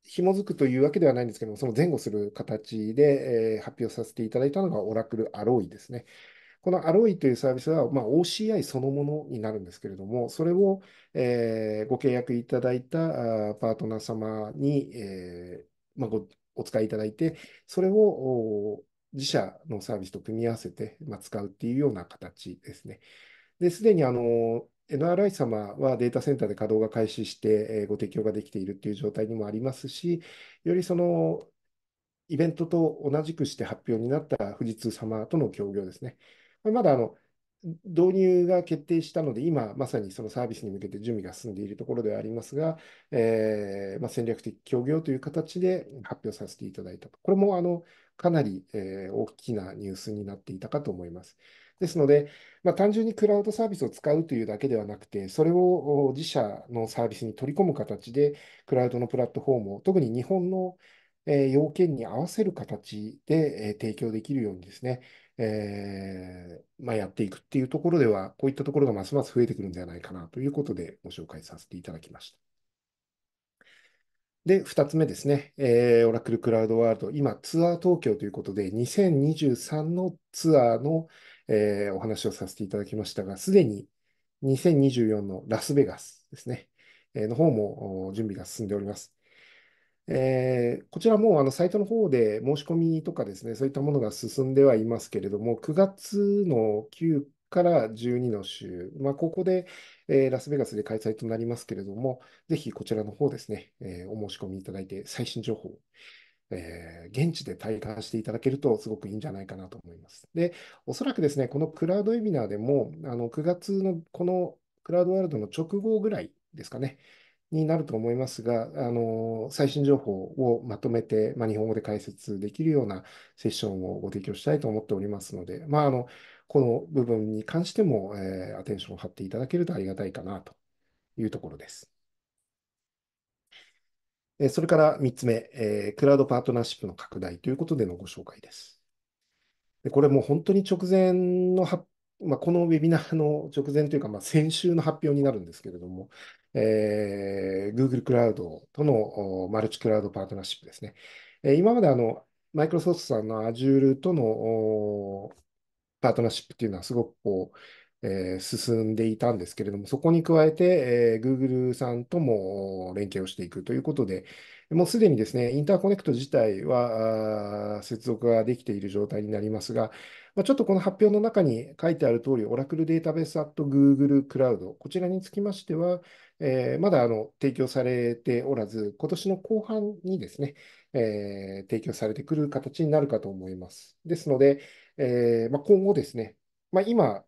紐づくというわけではないんですけども、その前後する形で、えー、発表させていただいたのがオラクルアロイですね。このアロイというサービスは、まあ、OCI そのものになるんですけれども、それを、えー、ご契約いただいたあパートナー様に、えー、まあ、ごお使いいただいて、それを自社のサービスと組み合わせて、まあ、使うっていうような形ですね。で、すでにあの NRI 様はデータセンターで稼働が開始して、ご提供ができているという状態にもありますし、よりそのイベントと同じくして発表になった富士通様との協業ですね。まだあの導入が決定したので、今まさにそのサービスに向けて準備が進んでいるところではありますが、えー、まあ、戦略的協業という形で発表させていただいたと。これもあのかなり、えー、大きなニュースになっていたかと思います。ですので、まあ、単純にクラウドサービスを使うというだけではなくて、それを自社のサービスに取り込む形で、クラウドのプラットフォームを、特に日本の要件に合わせる形で提供できるようにですね、えー、まあ、やっていくっていうところでは、こういったところがますます増えてくるんじゃないかなということでご紹介させていただきました。で、2つ目ですね、えー、オラクルクラウドワールド、今ツアー東京ということで、2023のツアーの、えー、お話をさせていただきましたが、すでに2024のラスベガスですね、えー、の方も準備が進んでおります。えー、こちらもあのサイトの方で申し込みとかですね、そういったものが進んではいますけれども、9月の9から12の週、まあ、ここで、えー、ラスベガスで開催となりますけれども、ぜひこちらの方ですね、えー、お申し込みいただいて、最新情報をえー、現地で体感していただけるとすごくいいんじゃないかなと思います。で、おそらくですね、このクラウドウェビナーでも、あの9月のこのクラウドワールドの直後ぐらいですかね、になると思いますが、あの最新情報をまとめて、まあ、日本語で解説できるようなセッションをご提供したいと思っておりますので、まあ、あのこの部分に関しても、えー、アテンションを張っていただけるとありがたいかなというところです。それから3つ目、えクラウドパートナーシップの拡大ということでのご紹介です。でこれも本当に直前の発、まあ、このウェビナーの直前というか、まあ、先週の発表になるんですけれども、えー、Google クラウドとのマルチクラウドパートナーシップですね。えー、今まであの、マイクロソフトさんの Azure とのパートナーシップっていうのはすごくこう、え進んでいたんですけれども、そこに加えて、え Google さんとも連携をしていくということで、もうすでにですね、インターコネクト自体は接続ができている状態になりますが、まちょっとこの発表の中に書いてある通り、オラクルデータベースアット Google Cloud、こちらにつきましては、えー、まだあの提供されておらず、今年の後半にですね、えー、提供されてくる形になるかと思います。ですので、えーまあ、今後ですね、まあ、今、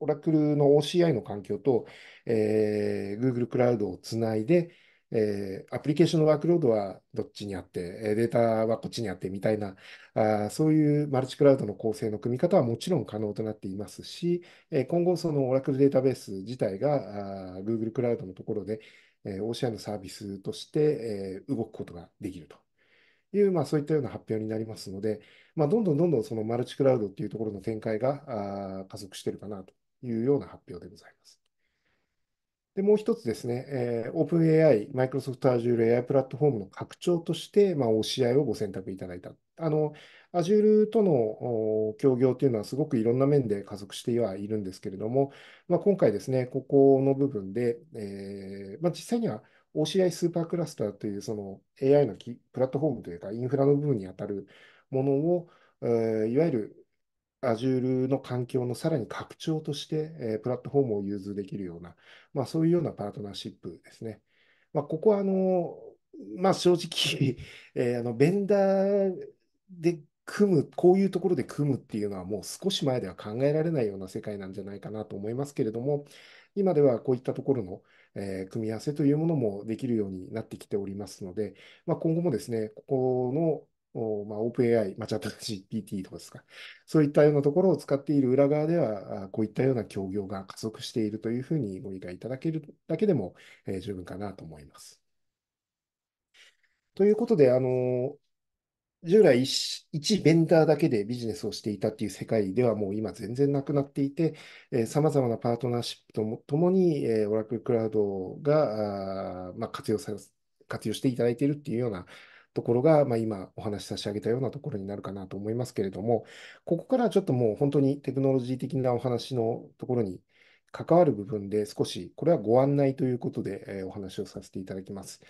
オラクルの OCI の環境と、えー、Google クラウドをつないで、えー、アプリケーションのワークロードはどっちにあって、データはこっちにあってみたいな、あそういうマルチクラウドの構成の組み方はもちろん可能となっていますし、え今後、そのオラクルデータベース自体があ Google クラウドのところで、え OCI のサービスとして、え動くことができるという、まあ、そういったような発表になりますので、まあ、どんどんどんどんそのマルチクラウドっていうところの展開があ加速してるかなというような発表でございます。で、もう一つですね、えー、OpenAI、Microsoft Azure AI プラットフォームの拡張として、まあ、OCI をご選択いただいた。あの、Azure との協業というのはすごくいろんな面で加速してはいるんですけれども、まあ、今回ですね、ここの部分で、えー、まあ、実際には OCI スーパークラスターというその AI のプラットフォームというかインフラの部分にあたるものを、えー、いわゆる Azure の環境のさらに拡張として、えプラットフォームを融通できるような、まあ、そういうようなパートナーシップですね。まあ、ここはあの、まあ、正直 えあのベンダーで組む、こういうところで組むっていうのはもう少し前では考えられないような世界なんじゃないかなと思いますけれども、今ではこういったところの、えー、組み合わせというものもできるようになってきておりますので、まあ、今後もですね、ここのまあ、OpenAI、まあ、チャット g p t とかですか、そういったようなところを使っている裏側では、こういったような協業が加速しているというふうにご理解いただけるだけでも、えー、十分かなと思います。ということで、あの、従来一ベンダーだけでビジネスをしていたっていう世界ではもう今全然なくなっていて、さまざまなパートナーシップともともに、えー、o r ク c l e c があ、まあ、活用さ活用していただいているっていうようなところが、まあ、今お話しせし上げたようなところになるかなと思いますけれども、ここからちょっともう本当にテクノロジー的なお話のところに関わる部分で少し、これはご案内ということで、えー、お話をさせていただきます。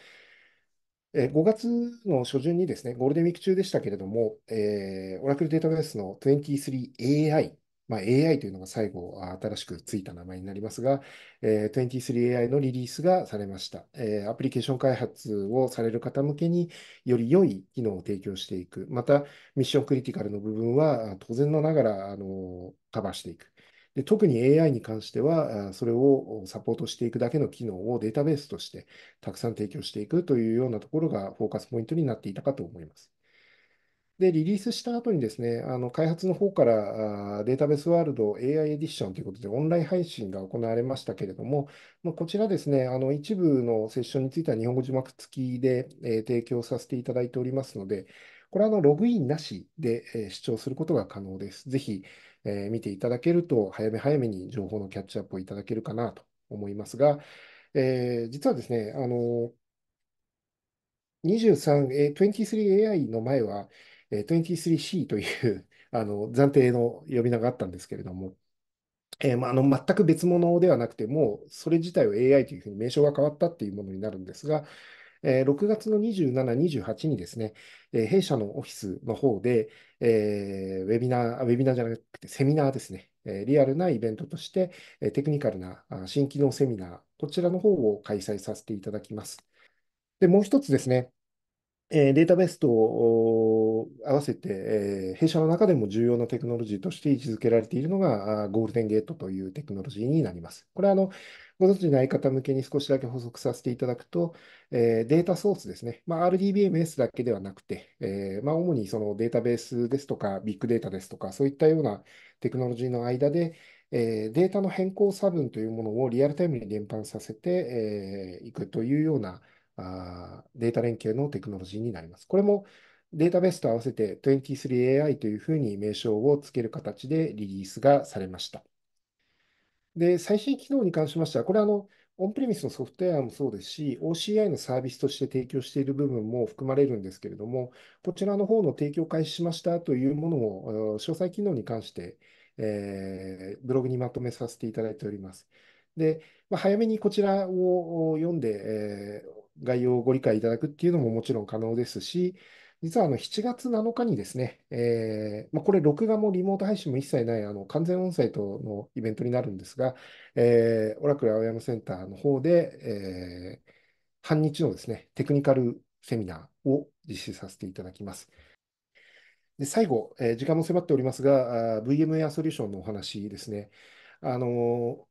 え5月の初旬にですね、ゴールデンウィーク中でしたけれども、えー、Oracle d a t a e の 23AI まあ、AI というのが最後、新しくついた名前になりますが、え 23AI のリリースがされました、えアプリケーション開発をされる方向けにより良い機能を提供していく。また、ミッションクリティカルの部分は当然のながらあのカバーしていく。で特に AI に関しては、それをサポートしていくだけの機能をデータベースとしてたくさん提供していくというようなところがフォーカスポイントになっていたかと思います。で、リリースした後にですね、あの開発の方からあデータベースワールド AI エディションということでオンライン配信が行われましたけれども、まあ、こちらですね、あの一部のセッションについては日本語字幕付きで、えー、提供させていただいておりますので、これはあのログインなしで、えー、視聴することが可能です。ぜひ、えー、見ていただけると、早め早めに情報のキャッチアップをいただけるかなと思いますが、えー、実はですね、あの2 3 a 23AI の前は、え 23C という あの暫定の呼び名があったんですけれども、えーまあ、の全く別物ではなくて、もうそれ自体を AI というふうに名称が変わったっていうものになるんですが、えー、6月の27、28にですね、えー、弊社のオフィスの方で、えー、ウェビナー、ウェビナーじゃなくてセミナーですね、えー、リアルなイベントとして、えー、テクニカルな新機能セミナー、こちらの方を開催させていただきます。で、もう一つですね、えデータベースと合わせて、え弊社の中でも重要なテクノロジーとして位置づけられているのが、ゴールデンゲートというテクノロジーになります。これはあの、ご存知ない方向けに少しだけ補足させていただくと、えデータソースですね、まあ、RDBMS だけではなくて、えまあ、主にそのデータベースですとか、ビッグデータですとか、そういったようなテクノロジーの間で、えデータの変更差分というものをリアルタイムに伝播させてい、えー、くというようなあデータ連携のテクノロジーになります。これもデータベースと合わせて 23AI というふうに名称をつける形でリリースがされました。で、最新機能に関しましては、これはあの、オンプレミスのソフトウェアもそうですし、OCI のサービスとして提供している部分も含まれるんですけれども、こちらの方の提供開始しましたというものを、詳細機能に関して、えー、ブログにまとめさせていただいております。で、まあ、早めにこちらを読んで、えー概要をご理解いただくっていうのももちろん可能ですし、実はあの7月7日にですね、えーまあ、これ、録画もリモート配信も一切ないあの完全音声とのイベントになるんですが、えー、オラクル青山センターの方で、えー、半日のですね、テクニカルセミナーを実施させていただきます。で最後、えー、時間も迫っておりますが、v m a ソリューションのお話ですね。あの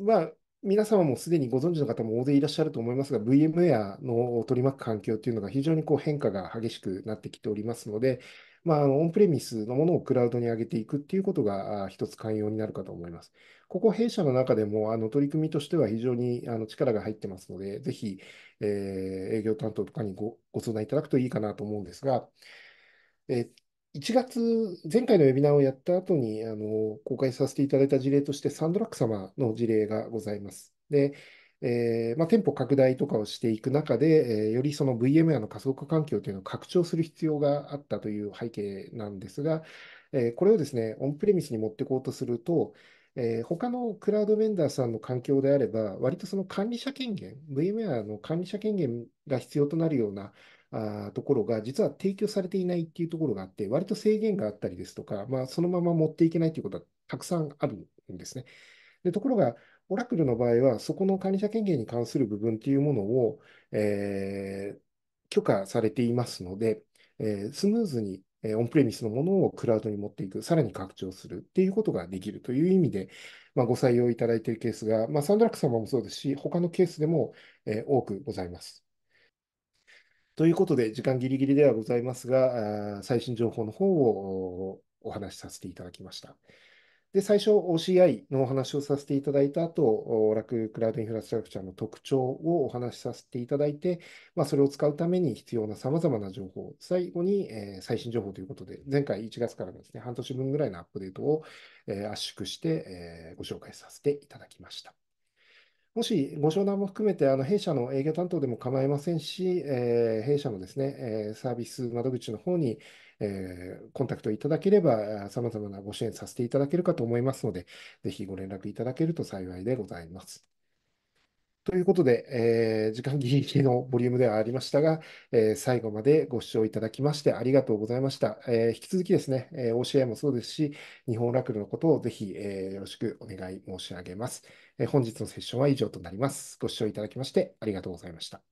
ー、まあ、皆様もすでにご存知の方も大勢いらっしゃると思いますが、VMware の取り巻く環境というのが非常にこう変化が激しくなってきておりますので、まあ、のオンプレミスのものをクラウドに上げていくっていうことが一つ寛容になるかと思います。ここ弊社の中でもあの取り組みとしては非常にあの力が入ってますので、ぜひ、えー、営業担当とかにごご相談いただくといいかなと思うんですが、えっ1月、前回のウェビナーをやった後にあの公開させていただいた事例として、サンドラック様の事例がございます。で、えーまあ、店舗拡大とかをしていく中で、えー、よりその VMware の加速化環境というのを拡張する必要があったという背景なんですが、えー、これをですね、オンプレミスに持っていこうとすると、えー、他のクラウドベンダーさんの環境であれば、割とその管理者権限、VMware の管理者権限が必要となるようなあところが、実は提供されていないっていうところがあって、割と制限があったりですとか、まあ、そのまま持っていけないということはたくさんあるんですね。でところが、オラクルの場合は、そこの管理者権限に関する部分っていうものを、えー、許可されていますので、えー、スムーズに、えオンプレミスのものをクラウドに持っていく、さらに拡張するっていうことができるという意味で、まあ、ご採用いただいているケースが、まあ、サンドラック様もそうですし、他のケースでも、えー、多くございます。ということで、時間ギリギリではございますが、最新情報の方をお話しさせていただきました。で、最初 OCI のお話をさせていただいた後、オラククラウドインフラストラクチャーの特徴をお話しさせていただいて、まあ、それを使うために必要な様々な情報、最後に、えー、最新情報ということで、前回1月からですね、半年分ぐらいのアップデートを、えー、圧縮して、えー、ご紹介させていただきました。もしご商談も含めて、あの弊社の営業担当でも構いませんし、えー、弊社のですね、えー、サービス窓口の方に、えー、コンタクトいただければ、様々なご支援させていただけるかと思いますので、ぜひご連絡いただけると幸いでございます。ということで、えー、時間ギリギリのボリュームではありましたが、えー、最後までご視聴いただきましてありがとうございました。えー、引き続きですね、え OCI もそうですし、日本ラクルのことをぜひ、えよろしくお願い申し上げます、え本日のセッションは以上となります。ご視聴いただきましてありがとうございました。